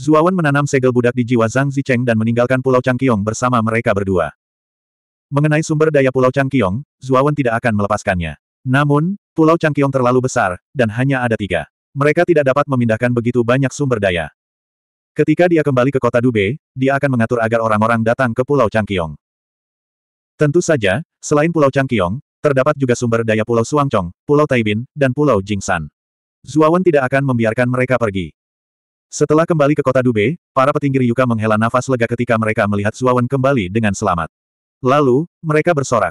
Zuawan menanam segel budak di jiwa Zhang Zicheng dan meninggalkan Pulau Changqiong bersama mereka berdua. Mengenai sumber daya Pulau Changqiong, Zuawan tidak akan melepaskannya. Namun, Pulau Changqiong terlalu besar, dan hanya ada tiga. Mereka tidak dapat memindahkan begitu banyak sumber daya. Ketika dia kembali ke kota Dube, dia akan mengatur agar orang-orang datang ke Pulau Changqiong. Tentu saja, selain Pulau Changqiong, terdapat juga sumber daya Pulau Suangcong, Pulau Taibin, dan Pulau Jingsan. Zuawan tidak akan membiarkan mereka pergi. Setelah kembali ke kota Dube, para petinggi Ryuka menghela nafas lega ketika mereka melihat Zuawan kembali dengan selamat. Lalu, mereka bersorak.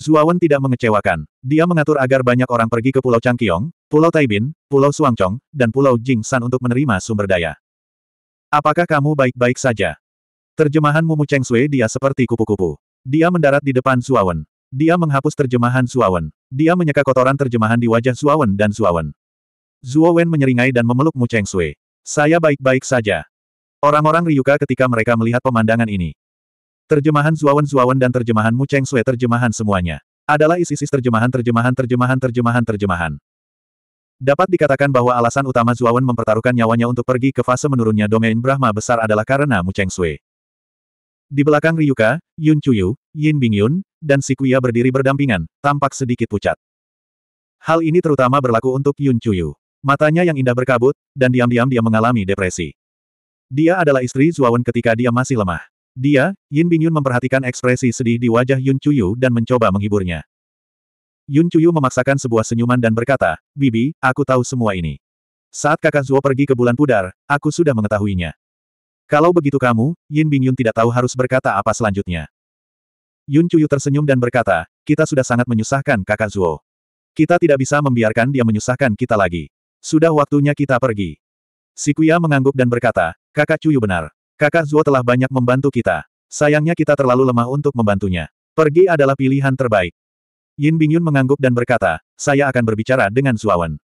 Zuawan tidak mengecewakan. Dia mengatur agar banyak orang pergi ke Pulau Changqiong, Pulau Taibin, Pulau Suangcong, dan Pulau Jingsan untuk menerima sumber daya. Apakah kamu baik-baik saja? Terjemahan Mumu Cheng Sui dia seperti kupu-kupu. Dia mendarat di depan Suawen. Dia menghapus terjemahan Suawen. Dia menyeka kotoran terjemahan di wajah Suawen dan Suawen. Zuo Wen menyeringai dan memeluk Mu Cheng Sui. Saya baik-baik saja. Orang-orang Ryuka ketika mereka melihat pemandangan ini. Terjemahan Zuawan Zuawan dan terjemahan Mu Cheng Sui terjemahan semuanya. Adalah isis isi terjemahan terjemahan terjemahan terjemahan terjemahan. Dapat dikatakan bahwa alasan utama Zuawan mempertaruhkan nyawanya untuk pergi ke fase menurunnya domain Brahma besar adalah karena Mu Cheng Sui. Di belakang Ryuka, Yun Chuyu, Yin Bingyun, dan Sikuya berdiri berdampingan, tampak sedikit pucat. Hal ini terutama berlaku untuk Yun Chuyu. Matanya yang indah berkabut, dan diam-diam dia mengalami depresi. Dia adalah istri Zuawan ketika dia masih lemah. Dia, Yin Bingyun memperhatikan ekspresi sedih di wajah Yun Chuyu dan mencoba menghiburnya. Yun Chuyu memaksakan sebuah senyuman dan berkata, Bibi, aku tahu semua ini. Saat kakak Zuo pergi ke bulan pudar, aku sudah mengetahuinya. Kalau begitu kamu, Yin Bingyun tidak tahu harus berkata apa selanjutnya. Yun Chuyu tersenyum dan berkata, kita sudah sangat menyusahkan kakak Zuo. Kita tidak bisa membiarkan dia menyusahkan kita lagi. Sudah waktunya kita pergi. Si Kuya mengangguk dan berkata, kakak Chuyu benar. Kakak Zuo telah banyak membantu kita. Sayangnya kita terlalu lemah untuk membantunya. Pergi adalah pilihan terbaik. Yin Bingyun mengangguk dan berkata, saya akan berbicara dengan Zuawan.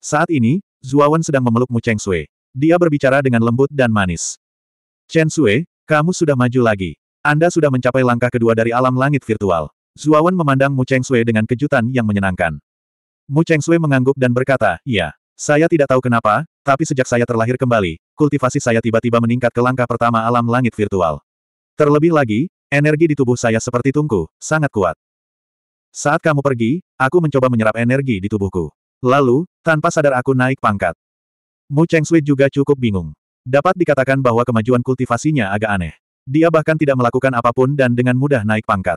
Saat ini, Zuawan sedang memeluk Mu Cheng Sui. Dia berbicara dengan lembut dan manis. Chen Sui, kamu sudah maju lagi. Anda sudah mencapai langkah kedua dari alam langit virtual. Zuawan memandang Mu Cheng Sui dengan kejutan yang menyenangkan. Mu Cheng Sui mengangguk dan berkata, "Ya, Saya tidak tahu kenapa, tapi sejak saya terlahir kembali, kultivasi saya tiba-tiba meningkat ke langkah pertama alam langit virtual. Terlebih lagi, energi di tubuh saya seperti tungku, sangat kuat. Saat kamu pergi, aku mencoba menyerap energi di tubuhku. Lalu, tanpa sadar aku naik pangkat. Mu Cheng Sui juga cukup bingung. Dapat dikatakan bahwa kemajuan kultivasinya agak aneh. Dia bahkan tidak melakukan apapun dan dengan mudah naik pangkat.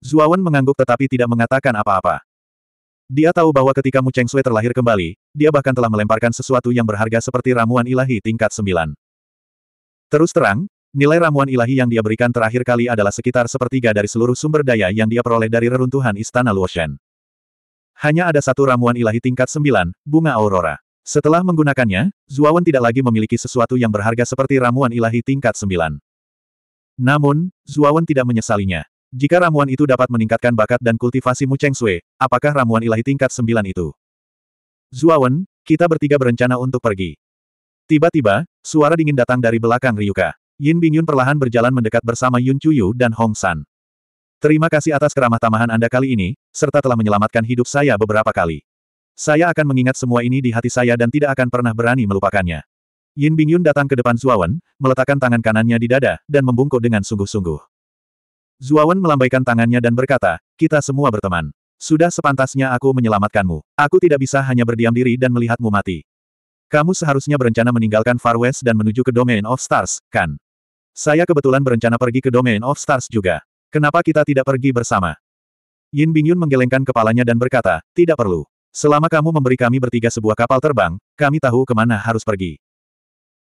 Zuawan mengangguk tetapi tidak mengatakan apa-apa. Dia tahu bahwa ketika Mu Cheng Sui terlahir kembali, dia bahkan telah melemparkan sesuatu yang berharga seperti ramuan ilahi tingkat 9. Terus terang, nilai ramuan ilahi yang dia berikan terakhir kali adalah sekitar sepertiga dari seluruh sumber daya yang dia peroleh dari reruntuhan Istana Luoshen. Hanya ada satu ramuan ilahi tingkat 9, Bunga Aurora. Setelah menggunakannya, Zuawan tidak lagi memiliki sesuatu yang berharga seperti ramuan ilahi tingkat 9. Namun, Zuawan tidak menyesalinya. Jika ramuan itu dapat meningkatkan bakat dan kultivasi Mu Cheng Sui, apakah ramuan ilahi tingkat 9 itu? Zuawan, kita bertiga berencana untuk pergi. Tiba-tiba, suara dingin datang dari belakang Ryuka. Yin Bingyun perlahan berjalan mendekat bersama Yun Chuyu dan Hong San. Terima kasih atas keramah tamahan Anda kali ini, serta telah menyelamatkan hidup saya beberapa kali. Saya akan mengingat semua ini di hati saya dan tidak akan pernah berani melupakannya. Yin Bingyun datang ke depan Zuawan, meletakkan tangan kanannya di dada, dan membungkuk dengan sungguh-sungguh. Zuawan melambaikan tangannya dan berkata, kita semua berteman. Sudah sepantasnya aku menyelamatkanmu. Aku tidak bisa hanya berdiam diri dan melihatmu mati. Kamu seharusnya berencana meninggalkan Far West dan menuju ke Domain of Stars, kan? Saya kebetulan berencana pergi ke Domain of Stars juga. Kenapa kita tidak pergi bersama? Yin Bingyun menggelengkan kepalanya dan berkata, tidak perlu. Selama kamu memberi kami bertiga sebuah kapal terbang, kami tahu kemana harus pergi.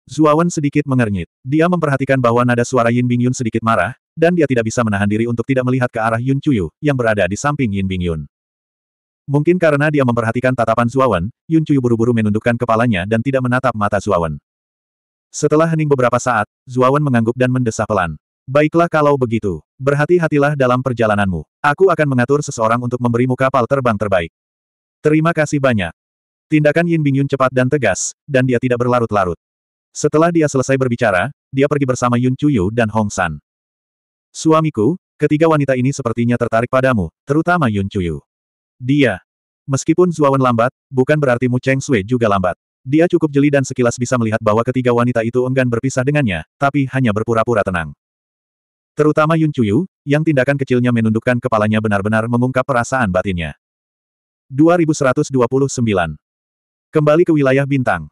Zuawan sedikit mengernyit. Dia memperhatikan bahwa nada suara Yin Bingyun sedikit marah, dan dia tidak bisa menahan diri untuk tidak melihat ke arah Yun Chuyu, yang berada di samping Yin Bingyun. Mungkin karena dia memperhatikan tatapan Zuawan, Yun Chuyu buru-buru menundukkan kepalanya dan tidak menatap mata Zuawan. Setelah hening beberapa saat, Zuawan mengangguk dan mendesah pelan. Baiklah kalau begitu, berhati-hatilah dalam perjalananmu. Aku akan mengatur seseorang untuk memberimu kapal terbang terbaik. Terima kasih banyak. Tindakan Yin Bingyun cepat dan tegas, dan dia tidak berlarut-larut. Setelah dia selesai berbicara, dia pergi bersama Yun Chuyu dan Hong San. Suamiku, ketiga wanita ini sepertinya tertarik padamu, terutama Yun Chuyu. Dia. Meskipun Zuawan lambat, bukan berarti Mu Cheng Sui juga lambat. Dia cukup jeli dan sekilas bisa melihat bahwa ketiga wanita itu enggan berpisah dengannya, tapi hanya berpura-pura tenang. Terutama Yun Chuyu, yang tindakan kecilnya menundukkan kepalanya benar-benar mengungkap perasaan batinnya. 2129. Kembali ke wilayah bintang.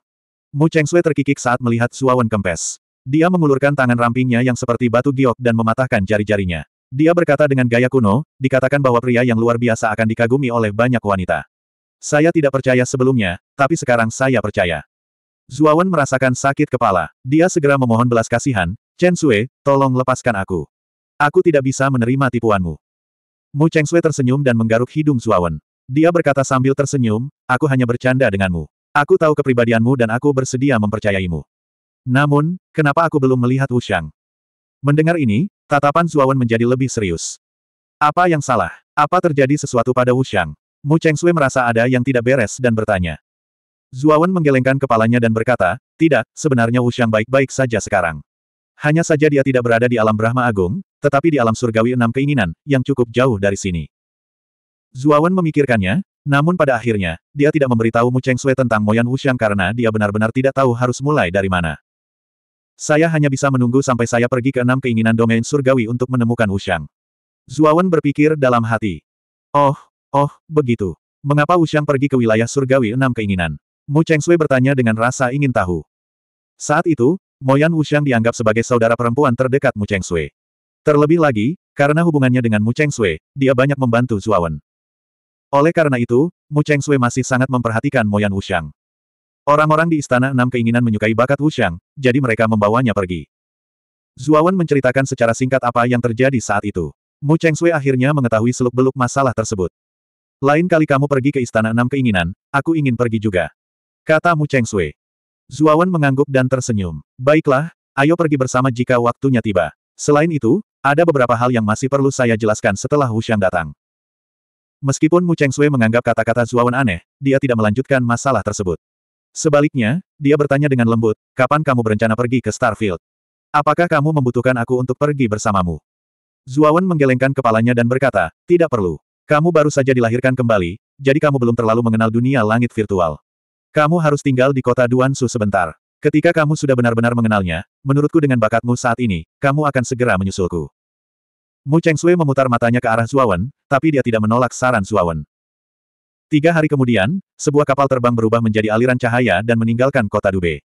Mu Cheng Sui terkikik saat melihat Suawan kempes. Dia mengulurkan tangan rampingnya yang seperti batu giok dan mematahkan jari-jarinya. Dia berkata dengan gaya kuno, dikatakan bahwa pria yang luar biasa akan dikagumi oleh banyak wanita. Saya tidak percaya sebelumnya, tapi sekarang saya percaya. Zuawan merasakan sakit kepala. Dia segera memohon belas kasihan, Chen Sui, tolong lepaskan aku. Aku tidak bisa menerima tipuanmu. Mu Cheng Sui tersenyum dan menggaruk hidung Zuawan. Dia berkata sambil tersenyum, aku hanya bercanda denganmu. Aku tahu kepribadianmu dan aku bersedia mempercayaimu. Namun, kenapa aku belum melihat Wushang? Mendengar ini, tatapan Zuawan menjadi lebih serius. Apa yang salah? Apa terjadi sesuatu pada Wushang? Mu Cheng Sui merasa ada yang tidak beres dan bertanya. Zuawan menggelengkan kepalanya dan berkata, tidak, sebenarnya Wushang baik-baik saja sekarang. Hanya saja dia tidak berada di alam Brahma Agung, tetapi di alam surgawi enam keinginan, yang cukup jauh dari sini. Zuawan memikirkannya, namun pada akhirnya, dia tidak memberitahu Mu Cheng Sui tentang Moyan Wuxiang karena dia benar-benar tidak tahu harus mulai dari mana. Saya hanya bisa menunggu sampai saya pergi ke enam keinginan domain surgawi untuk menemukan Wuxiang. Zuawan berpikir dalam hati. Oh, oh, begitu. Mengapa Wuxiang pergi ke wilayah surgawi enam keinginan? Mu Cheng Sui bertanya dengan rasa ingin tahu. Saat itu, Moyan Wuxiang dianggap sebagai saudara perempuan terdekat Mu Cheng Sui. Terlebih lagi, karena hubungannya dengan Mu Cheng Sui, dia banyak membantu Zuawan. Oleh karena itu, Mu Cheng Sui masih sangat memperhatikan Moyan Wushang. Orang-orang di Istana Enam keinginan menyukai bakat Wushang, jadi mereka membawanya pergi. Zuawan menceritakan secara singkat apa yang terjadi saat itu. Mu Cheng Sui akhirnya mengetahui seluk-beluk masalah tersebut. Lain kali kamu pergi ke Istana Enam Keinginan, aku ingin pergi juga. Kata Mu Cheng Sui. Zuawan mengangguk dan tersenyum. Baiklah, ayo pergi bersama jika waktunya tiba. Selain itu, ada beberapa hal yang masih perlu saya jelaskan setelah Wushang datang. Meskipun Mu Cheng Sui menganggap kata-kata Zuawan aneh, dia tidak melanjutkan masalah tersebut. Sebaliknya, dia bertanya dengan lembut, kapan kamu berencana pergi ke Starfield? Apakah kamu membutuhkan aku untuk pergi bersamamu? Zuawan menggelengkan kepalanya dan berkata, tidak perlu. Kamu baru saja dilahirkan kembali, jadi kamu belum terlalu mengenal dunia langit virtual. Kamu harus tinggal di kota Duansu sebentar. Ketika kamu sudah benar-benar mengenalnya, menurutku dengan bakatmu saat ini, kamu akan segera menyusulku. Mu Sui memutar matanya ke arah Zuawan, tapi dia tidak menolak saran Zuawan. Tiga hari kemudian, sebuah kapal terbang berubah menjadi aliran cahaya dan meninggalkan kota Dube.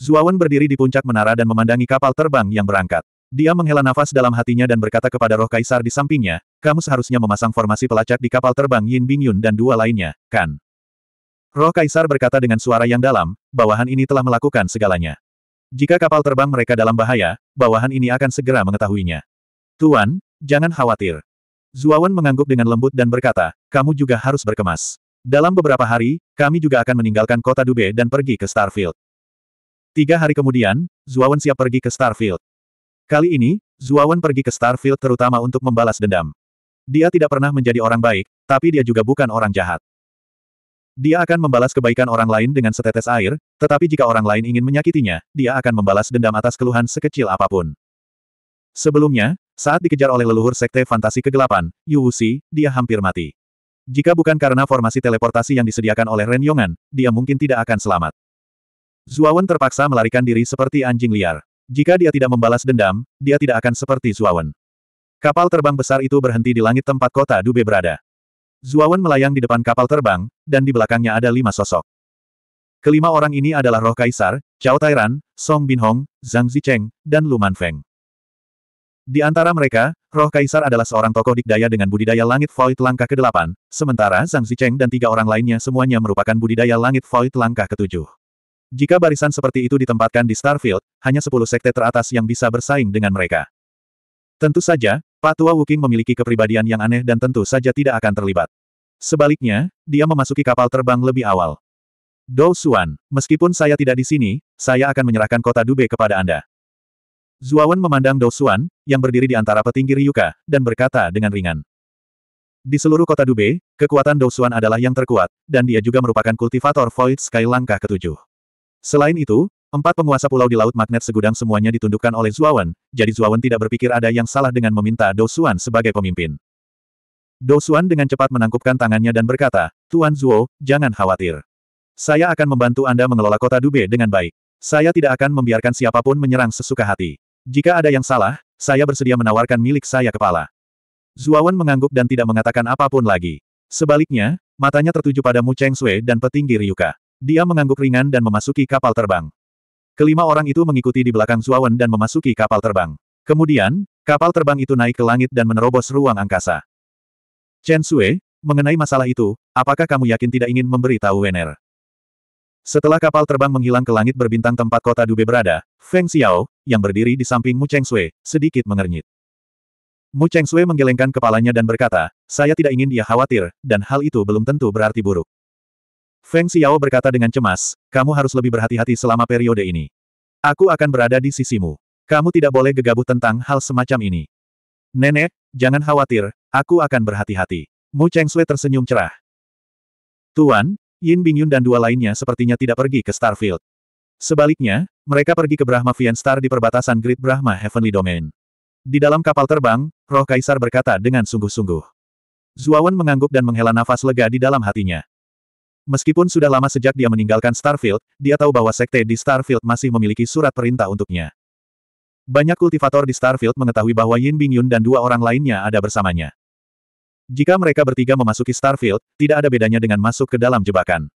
Zuawan berdiri di puncak menara dan memandangi kapal terbang yang berangkat. Dia menghela nafas dalam hatinya dan berkata kepada roh kaisar di sampingnya, kamu seharusnya memasang formasi pelacak di kapal terbang Yin Bingyun dan dua lainnya, kan? Roh kaisar berkata dengan suara yang dalam, bawahan ini telah melakukan segalanya. Jika kapal terbang mereka dalam bahaya, bawahan ini akan segera mengetahuinya. Tuan, jangan khawatir. Zuawan mengangguk dengan lembut dan berkata, kamu juga harus berkemas. Dalam beberapa hari, kami juga akan meninggalkan kota Dube dan pergi ke Starfield. Tiga hari kemudian, Zuawan siap pergi ke Starfield. Kali ini, Zuawan pergi ke Starfield terutama untuk membalas dendam. Dia tidak pernah menjadi orang baik, tapi dia juga bukan orang jahat. Dia akan membalas kebaikan orang lain dengan setetes air, tetapi jika orang lain ingin menyakitinya, dia akan membalas dendam atas keluhan sekecil apapun. Sebelumnya, saat dikejar oleh leluhur Sekte Fantasi Kegelapan, Yu Wuxi, dia hampir mati. Jika bukan karena formasi teleportasi yang disediakan oleh Ren Yongan, dia mungkin tidak akan selamat. Zuawan terpaksa melarikan diri seperti anjing liar. Jika dia tidak membalas dendam, dia tidak akan seperti Zuawan. Kapal terbang besar itu berhenti di langit tempat kota Dube berada. Zuawan melayang di depan kapal terbang, dan di belakangnya ada lima sosok. Kelima orang ini adalah Roh Kaisar, Chao Tairan, Song Binhong, Zhang Zicheng, dan Man Feng. Di antara mereka, roh kaisar adalah seorang tokoh dikdaya dengan budidaya langit void langkah ke-8, sementara Zhang Zicheng dan tiga orang lainnya semuanya merupakan budidaya langit void langkah ke-7. Jika barisan seperti itu ditempatkan di Starfield, hanya 10 sekte teratas yang bisa bersaing dengan mereka. Tentu saja, Pak Tua Wuking memiliki kepribadian yang aneh dan tentu saja tidak akan terlibat. Sebaliknya, dia memasuki kapal terbang lebih awal. Dou Xuan, meskipun saya tidak di sini, saya akan menyerahkan kota Dube kepada Anda. Zuawan memandang Dousuan, yang berdiri di antara petinggi Ryuka, dan berkata dengan ringan. Di seluruh kota Dube, kekuatan Dousuan adalah yang terkuat, dan dia juga merupakan kultivator Void Sky langkah ketujuh. Selain itu, empat penguasa pulau di Laut Magnet Segudang semuanya ditundukkan oleh Zuawan, jadi Zuawan tidak berpikir ada yang salah dengan meminta Dousuan sebagai pemimpin. Dousuan dengan cepat menangkupkan tangannya dan berkata, Tuan Zuo, jangan khawatir. Saya akan membantu Anda mengelola kota Dube dengan baik. Saya tidak akan membiarkan siapapun menyerang sesuka hati. Jika ada yang salah, saya bersedia menawarkan milik saya kepala. Zuawan mengangguk dan tidak mengatakan apapun lagi. Sebaliknya, matanya tertuju pada Mu Cheng Sui dan petinggi Ryuka. Dia mengangguk ringan dan memasuki kapal terbang. Kelima orang itu mengikuti di belakang Zuawan dan memasuki kapal terbang. Kemudian, kapal terbang itu naik ke langit dan menerobos ruang angkasa. Chen Sui, mengenai masalah itu, apakah kamu yakin tidak ingin memberitahu Wener? Setelah kapal terbang menghilang ke langit berbintang tempat kota Dube berada, Feng Xiao, yang berdiri di samping Mu Cheng Sui, sedikit mengernyit. Mu Cheng Sui menggelengkan kepalanya dan berkata, saya tidak ingin dia khawatir, dan hal itu belum tentu berarti buruk. Feng Xiao berkata dengan cemas, kamu harus lebih berhati-hati selama periode ini. Aku akan berada di sisimu. Kamu tidak boleh gegabah tentang hal semacam ini. Nenek, jangan khawatir, aku akan berhati-hati. Mu Cheng Sui tersenyum cerah. Tuan, Yin Bingyun dan dua lainnya sepertinya tidak pergi ke Starfield. Sebaliknya, mereka pergi ke Brahma Vian Star di perbatasan Great Brahma Heavenly Domain. Di dalam kapal terbang, roh kaisar berkata dengan sungguh-sungguh. Zuawan mengangguk dan menghela nafas lega di dalam hatinya. Meskipun sudah lama sejak dia meninggalkan Starfield, dia tahu bahwa sekte di Starfield masih memiliki surat perintah untuknya. Banyak kultivator di Starfield mengetahui bahwa Yin Bingyun dan dua orang lainnya ada bersamanya. Jika mereka bertiga memasuki Starfield, tidak ada bedanya dengan masuk ke dalam jebakan.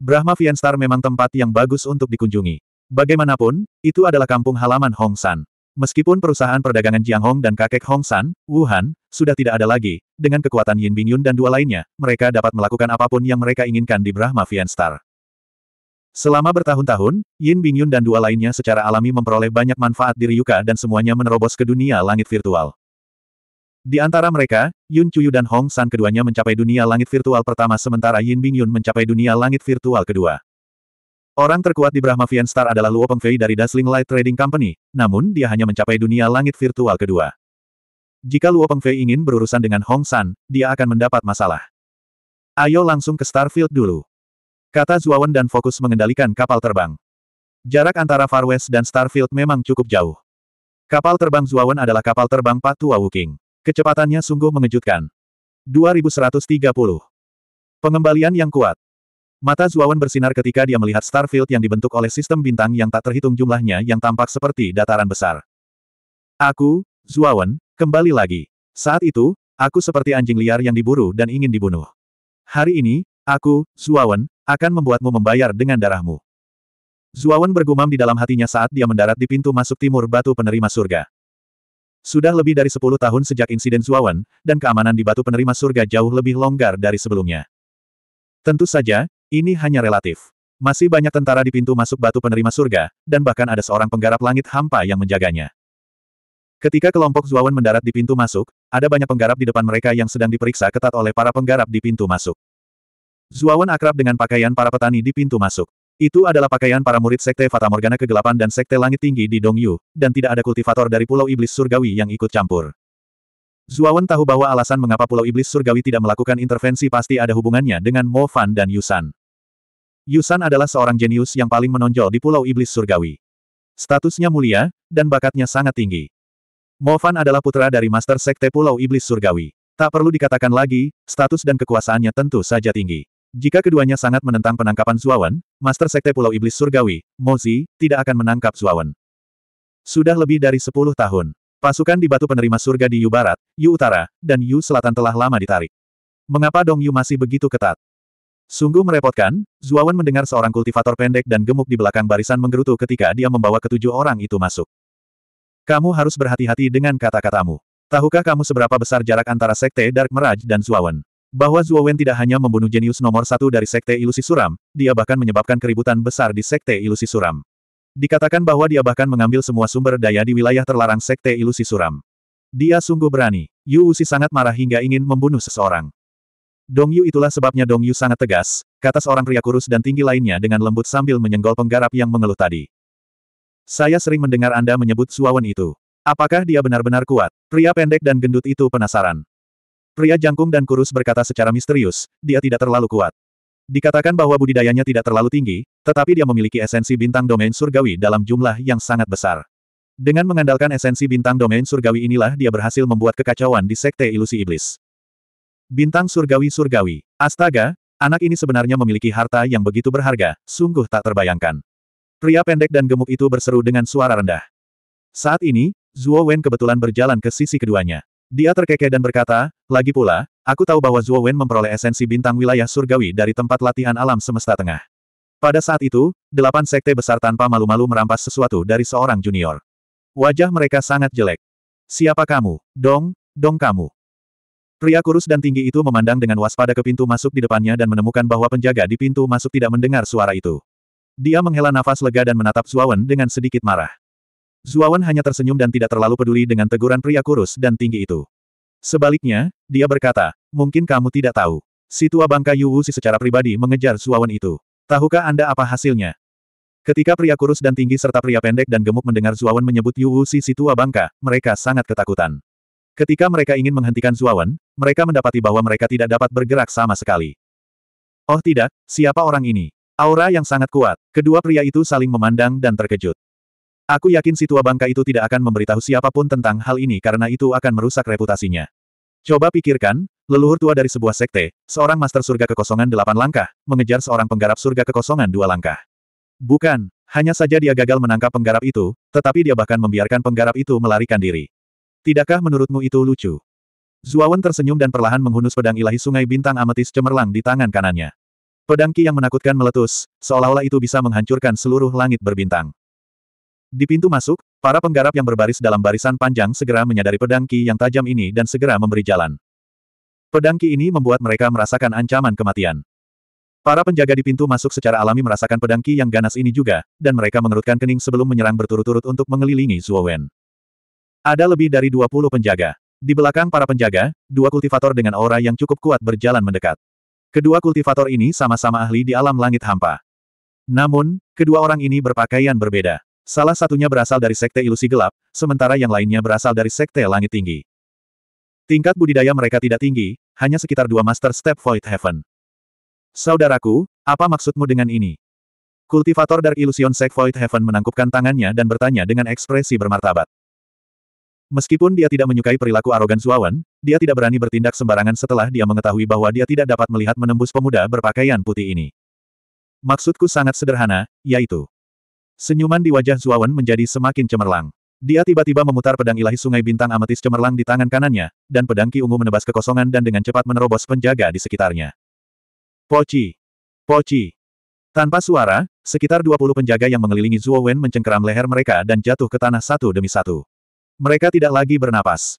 Brahma Star memang tempat yang bagus untuk dikunjungi. Bagaimanapun, itu adalah kampung halaman Hong San. Meskipun perusahaan perdagangan Jiang Hong dan kakek Hong San, Wuhan, sudah tidak ada lagi, dengan kekuatan Yin Bingyun dan dua lainnya, mereka dapat melakukan apapun yang mereka inginkan di Brahma Star. Selama bertahun-tahun, Yin Bingyun dan dua lainnya secara alami memperoleh banyak manfaat di Ryuka dan semuanya menerobos ke dunia langit virtual. Di antara mereka, Yun Chuyu dan Hong San keduanya mencapai dunia langit virtual pertama sementara Yin Bing Yun mencapai dunia langit virtual kedua. Orang terkuat di Brahmavian Star adalah Luo Pengfei dari Dasling Light Trading Company, namun dia hanya mencapai dunia langit virtual kedua. Jika Luo Pengfei ingin berurusan dengan Hong San, dia akan mendapat masalah. Ayo langsung ke Starfield dulu. Kata Zuawan dan fokus mengendalikan kapal terbang. Jarak antara Far West dan Starfield memang cukup jauh. Kapal terbang Zuawan adalah kapal terbang Patua Wuking. Kecepatannya sungguh mengejutkan. 2130. Pengembalian yang kuat. Mata Zuawan bersinar ketika dia melihat starfield yang dibentuk oleh sistem bintang yang tak terhitung jumlahnya yang tampak seperti dataran besar. Aku, Zuawan, kembali lagi. Saat itu, aku seperti anjing liar yang diburu dan ingin dibunuh. Hari ini, aku, Zuawan, akan membuatmu membayar dengan darahmu. Zuawan bergumam di dalam hatinya saat dia mendarat di pintu masuk timur batu penerima surga. Sudah lebih dari 10 tahun sejak insiden Zuawan, dan keamanan di batu penerima surga jauh lebih longgar dari sebelumnya. Tentu saja, ini hanya relatif. Masih banyak tentara di pintu masuk batu penerima surga, dan bahkan ada seorang penggarap langit hampa yang menjaganya. Ketika kelompok Zuawan mendarat di pintu masuk, ada banyak penggarap di depan mereka yang sedang diperiksa ketat oleh para penggarap di pintu masuk. Zuawan akrab dengan pakaian para petani di pintu masuk. Itu adalah pakaian para murid Sekte Fata Morgana Kegelapan dan Sekte Langit Tinggi di Dongyu, dan tidak ada kultivator dari Pulau Iblis Surgawi yang ikut campur. Zuawan tahu bahwa alasan mengapa Pulau Iblis Surgawi tidak melakukan intervensi pasti ada hubungannya dengan Mo Fan dan Yusan. Yusan adalah seorang jenius yang paling menonjol di Pulau Iblis Surgawi. Statusnya mulia, dan bakatnya sangat tinggi. Mo Fan adalah putra dari Master Sekte Pulau Iblis Surgawi. Tak perlu dikatakan lagi, status dan kekuasaannya tentu saja tinggi. Jika keduanya sangat menentang penangkapan Zuawan, Master Sekte Pulau Iblis Surgawi, Mozi, tidak akan menangkap Zuawan. Sudah lebih dari 10 tahun. Pasukan di batu penerima surga di Yu Barat, Yu Utara, dan Yu Selatan telah lama ditarik. Mengapa Dong Yu masih begitu ketat? Sungguh merepotkan, Zuawan mendengar seorang kultivator pendek dan gemuk di belakang barisan menggerutu ketika dia membawa ketujuh orang itu masuk. Kamu harus berhati-hati dengan kata-katamu. Tahukah kamu seberapa besar jarak antara Sekte Dark Mirage dan Zuawan? Bahwa Wen tidak hanya membunuh jenius nomor satu dari Sekte Ilusi Suram, dia bahkan menyebabkan keributan besar di Sekte Ilusi Suram. Dikatakan bahwa dia bahkan mengambil semua sumber daya di wilayah terlarang Sekte Ilusi Suram. Dia sungguh berani. Yu Wuxi sangat marah hingga ingin membunuh seseorang. Dong Yu itulah sebabnya Dong Yu sangat tegas, kata seorang pria kurus dan tinggi lainnya dengan lembut sambil menyenggol penggarap yang mengeluh tadi. Saya sering mendengar Anda menyebut Wen itu. Apakah dia benar-benar kuat? Pria pendek dan gendut itu penasaran. Pria jangkung dan kurus berkata secara misterius, dia tidak terlalu kuat. Dikatakan bahwa budidayanya tidak terlalu tinggi, tetapi dia memiliki esensi bintang domain surgawi dalam jumlah yang sangat besar. Dengan mengandalkan esensi bintang domain surgawi inilah dia berhasil membuat kekacauan di sekte ilusi iblis. Bintang surgawi-surgawi. Astaga, anak ini sebenarnya memiliki harta yang begitu berharga, sungguh tak terbayangkan. Pria pendek dan gemuk itu berseru dengan suara rendah. Saat ini, Zhuo Wen kebetulan berjalan ke sisi keduanya. Dia terkekeh dan berkata, lagi pula, aku tahu bahwa Zhuo Wen memperoleh esensi bintang wilayah surgawi dari tempat latihan alam semesta tengah. Pada saat itu, delapan sekte besar tanpa malu-malu merampas sesuatu dari seorang junior. Wajah mereka sangat jelek. Siapa kamu? Dong, dong kamu. Pria kurus dan tinggi itu memandang dengan waspada ke pintu masuk di depannya dan menemukan bahwa penjaga di pintu masuk tidak mendengar suara itu. Dia menghela nafas lega dan menatap Zhuo Wen dengan sedikit marah. Zuawan hanya tersenyum dan tidak terlalu peduli dengan teguran pria kurus dan tinggi itu. Sebaliknya, dia berkata, mungkin kamu tidak tahu. Si tua bangka Yu Wuxi secara pribadi mengejar Zuawan itu. Tahukah Anda apa hasilnya? Ketika pria kurus dan tinggi serta pria pendek dan gemuk mendengar Zuawan menyebut Yu Wuxi si tua bangka, mereka sangat ketakutan. Ketika mereka ingin menghentikan Zuawan, mereka mendapati bahwa mereka tidak dapat bergerak sama sekali. Oh tidak, siapa orang ini? Aura yang sangat kuat, kedua pria itu saling memandang dan terkejut. Aku yakin si tua bangka itu tidak akan memberitahu siapapun tentang hal ini karena itu akan merusak reputasinya. Coba pikirkan, leluhur tua dari sebuah sekte, seorang master surga kekosongan delapan langkah, mengejar seorang penggarap surga kekosongan dua langkah. Bukan, hanya saja dia gagal menangkap penggarap itu, tetapi dia bahkan membiarkan penggarap itu melarikan diri. Tidakkah menurutmu itu lucu? Zuawan tersenyum dan perlahan menghunus pedang ilahi sungai bintang ametis cemerlang di tangan kanannya. Pedang Ki yang menakutkan meletus, seolah-olah itu bisa menghancurkan seluruh langit berbintang. Di pintu masuk, para penggarap yang berbaris dalam barisan panjang segera menyadari pedang Ki yang tajam ini dan segera memberi jalan. Pedang Ki ini membuat mereka merasakan ancaman kematian. Para penjaga di pintu masuk secara alami merasakan pedang Ki yang ganas ini juga, dan mereka mengerutkan kening sebelum menyerang berturut-turut untuk mengelilingi Zuowen. Ada lebih dari 20 penjaga. Di belakang para penjaga, dua kultivator dengan aura yang cukup kuat berjalan mendekat. Kedua kultivator ini sama-sama ahli di alam langit hampa. Namun, kedua orang ini berpakaian berbeda. Salah satunya berasal dari sekte ilusi gelap, sementara yang lainnya berasal dari sekte langit tinggi. Tingkat budidaya mereka tidak tinggi, hanya sekitar dua master step void heaven. Saudaraku, apa maksudmu dengan ini? Kultivator dari ilusion sek void heaven menangkupkan tangannya dan bertanya dengan ekspresi bermartabat. Meskipun dia tidak menyukai perilaku arogan Zuawan, dia tidak berani bertindak sembarangan setelah dia mengetahui bahwa dia tidak dapat melihat menembus pemuda berpakaian putih ini. Maksudku sangat sederhana, yaitu, Senyuman di wajah Zuawan menjadi semakin cemerlang. Dia tiba-tiba memutar pedang ilahi sungai bintang ametis cemerlang di tangan kanannya, dan pedang Ki Ungu menebas kekosongan dan dengan cepat menerobos penjaga di sekitarnya. Poci! Poci! Tanpa suara, sekitar 20 penjaga yang mengelilingi Zuo Wen mencengkeram leher mereka dan jatuh ke tanah satu demi satu. Mereka tidak lagi bernapas.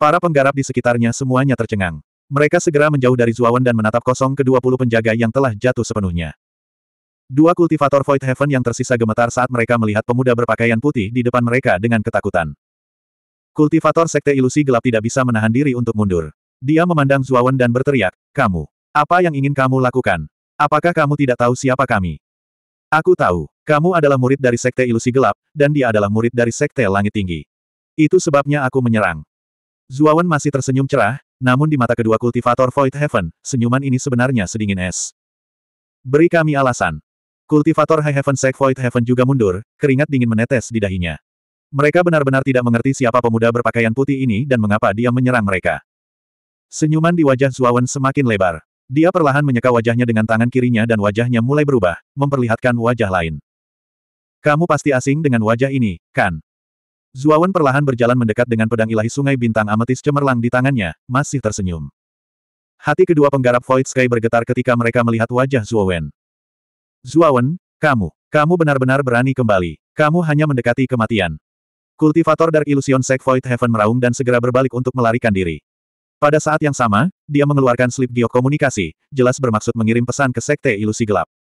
Para penggarap di sekitarnya semuanya tercengang. Mereka segera menjauh dari Zuawan dan menatap kosong ke-20 penjaga yang telah jatuh sepenuhnya. Dua kultivator Void Heaven yang tersisa gemetar saat mereka melihat pemuda berpakaian putih di depan mereka dengan ketakutan. Kultivator Sekte Ilusi Gelap tidak bisa menahan diri untuk mundur. Dia memandang Zuawan dan berteriak, Kamu! Apa yang ingin kamu lakukan? Apakah kamu tidak tahu siapa kami? Aku tahu. Kamu adalah murid dari Sekte Ilusi Gelap, dan dia adalah murid dari Sekte Langit Tinggi. Itu sebabnya aku menyerang. Zuawan masih tersenyum cerah, namun di mata kedua kultivator Void Heaven, senyuman ini sebenarnya sedingin es. Beri kami alasan. Kultivator High Heaven Sek Void Heaven juga mundur, keringat dingin menetes di dahinya. Mereka benar-benar tidak mengerti siapa pemuda berpakaian putih ini dan mengapa dia menyerang mereka. Senyuman di wajah Zuawan semakin lebar. Dia perlahan menyeka wajahnya dengan tangan kirinya dan wajahnya mulai berubah, memperlihatkan wajah lain. Kamu pasti asing dengan wajah ini, kan? Zuawan perlahan berjalan mendekat dengan pedang ilahi sungai bintang ametis cemerlang di tangannya, masih tersenyum. Hati kedua penggarap Void Sky bergetar ketika mereka melihat wajah Zuowen. Zuawan, kamu, kamu benar-benar berani kembali. Kamu hanya mendekati kematian. Kultivator Dark Illusion Sek Void Heaven meraung dan segera berbalik untuk melarikan diri. Pada saat yang sama, dia mengeluarkan slip giok komunikasi, jelas bermaksud mengirim pesan ke Sekte Ilusi Gelap.